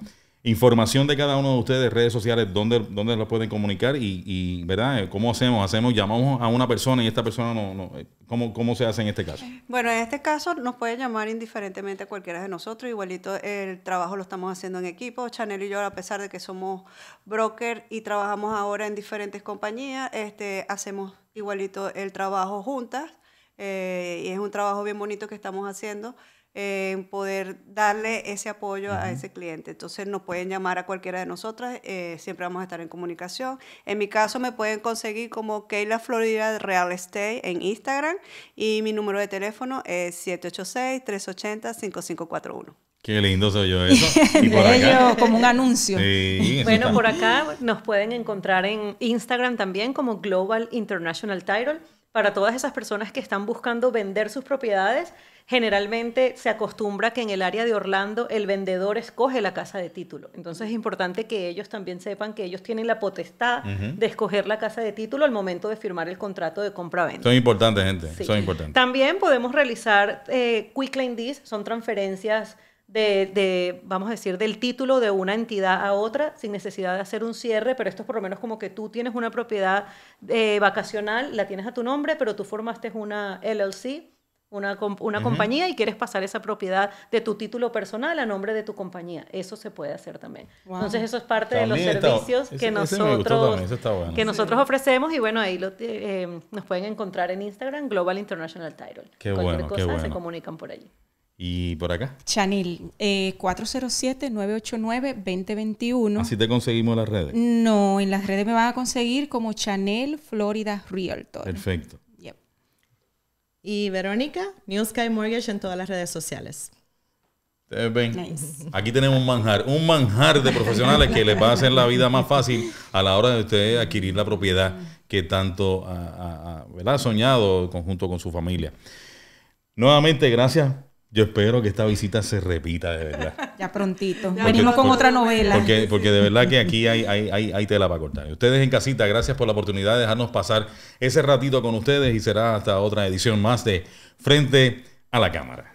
Información de cada uno de ustedes, redes sociales, dónde, dónde lo pueden comunicar y, ¿verdad? Eh, ¿Cómo hacemos? Hacemos, llamamos a una persona y esta persona no, eh, ¿cómo, se hace en este caso? Bueno, en este caso nos pueden llamar indiferentemente a cualquiera de nosotros, igualito el trabajo lo estamos haciendo en equipo, Chanel y yo, a pesar de que somos broker y trabajamos ahora en diferentes compañías, este, hacemos igualito el trabajo juntas eh, y es un trabajo bien bonito que estamos haciendo. Eh, en poder darle ese apoyo a ese cliente. Entonces nos pueden llamar a cualquiera de nosotras, eh, siempre vamos a estar en comunicación. En mi caso me pueden conseguir como Keila Florida Real Estate en Instagram y mi número de teléfono es 786-380-5541. Qué lindo soy yo eso. [laughs] ¿Y por acá? como un anuncio. bueno, por acá nos pueden encontrar en Instagram también como Global International Title para todas esas personas que están buscando vender sus propiedades generalmente se acostumbra que en el área de Orlando el vendedor escoge la casa de título. Entonces es importante que ellos también sepan que ellos tienen la potestad de escoger la casa de título al momento de firmar el contrato de compra-venta. Son importantes, gente. También podemos realizar eh, quick claim son transferencias de, vamos a decir, del título de una entidad a otra sin necesidad de hacer un cierre, pero esto es por lo menos como que tú tienes una propiedad eh, vacacional, la tienes a tu nombre, pero tú formaste una LLC una, una compañía y quieres pasar esa propiedad de tu título personal a nombre de tu compañía. Eso se puede hacer también. Entonces eso es parte de los servicios que, nosotros, que nosotros ofrecemos y bueno, ahí eh, nos pueden encontrar en Instagram, Global International Title. Cualquier cosa se comunican por allí. ¿Y por acá? Chanel 407-989-2021. Eh, ¿Así te conseguimos las redes? No, en las redes me van a conseguir como Chanel Florida Realtor. Perfecto. Y Verónica, New Sky Mortgage en todas las redes sociales. Eh, aquí tenemos un manjar, un manjar de profesionales que les va a hacer la vida más fácil a la hora de ustedes adquirir la propiedad que tanto ha, soñado conjunto con su familia. Nuevamente, gracias yo espero que esta visita se repita de verdad. [laughs] Ya prontito. Venimos con otra novela. Porque, de verdad que aquí hay, hay, hay, hay tela para cortar. Ustedes en casita, gracias por la oportunidad de dejarnos pasar ese ratito con ustedes y será hasta otra edición más de Frente a la Cámara.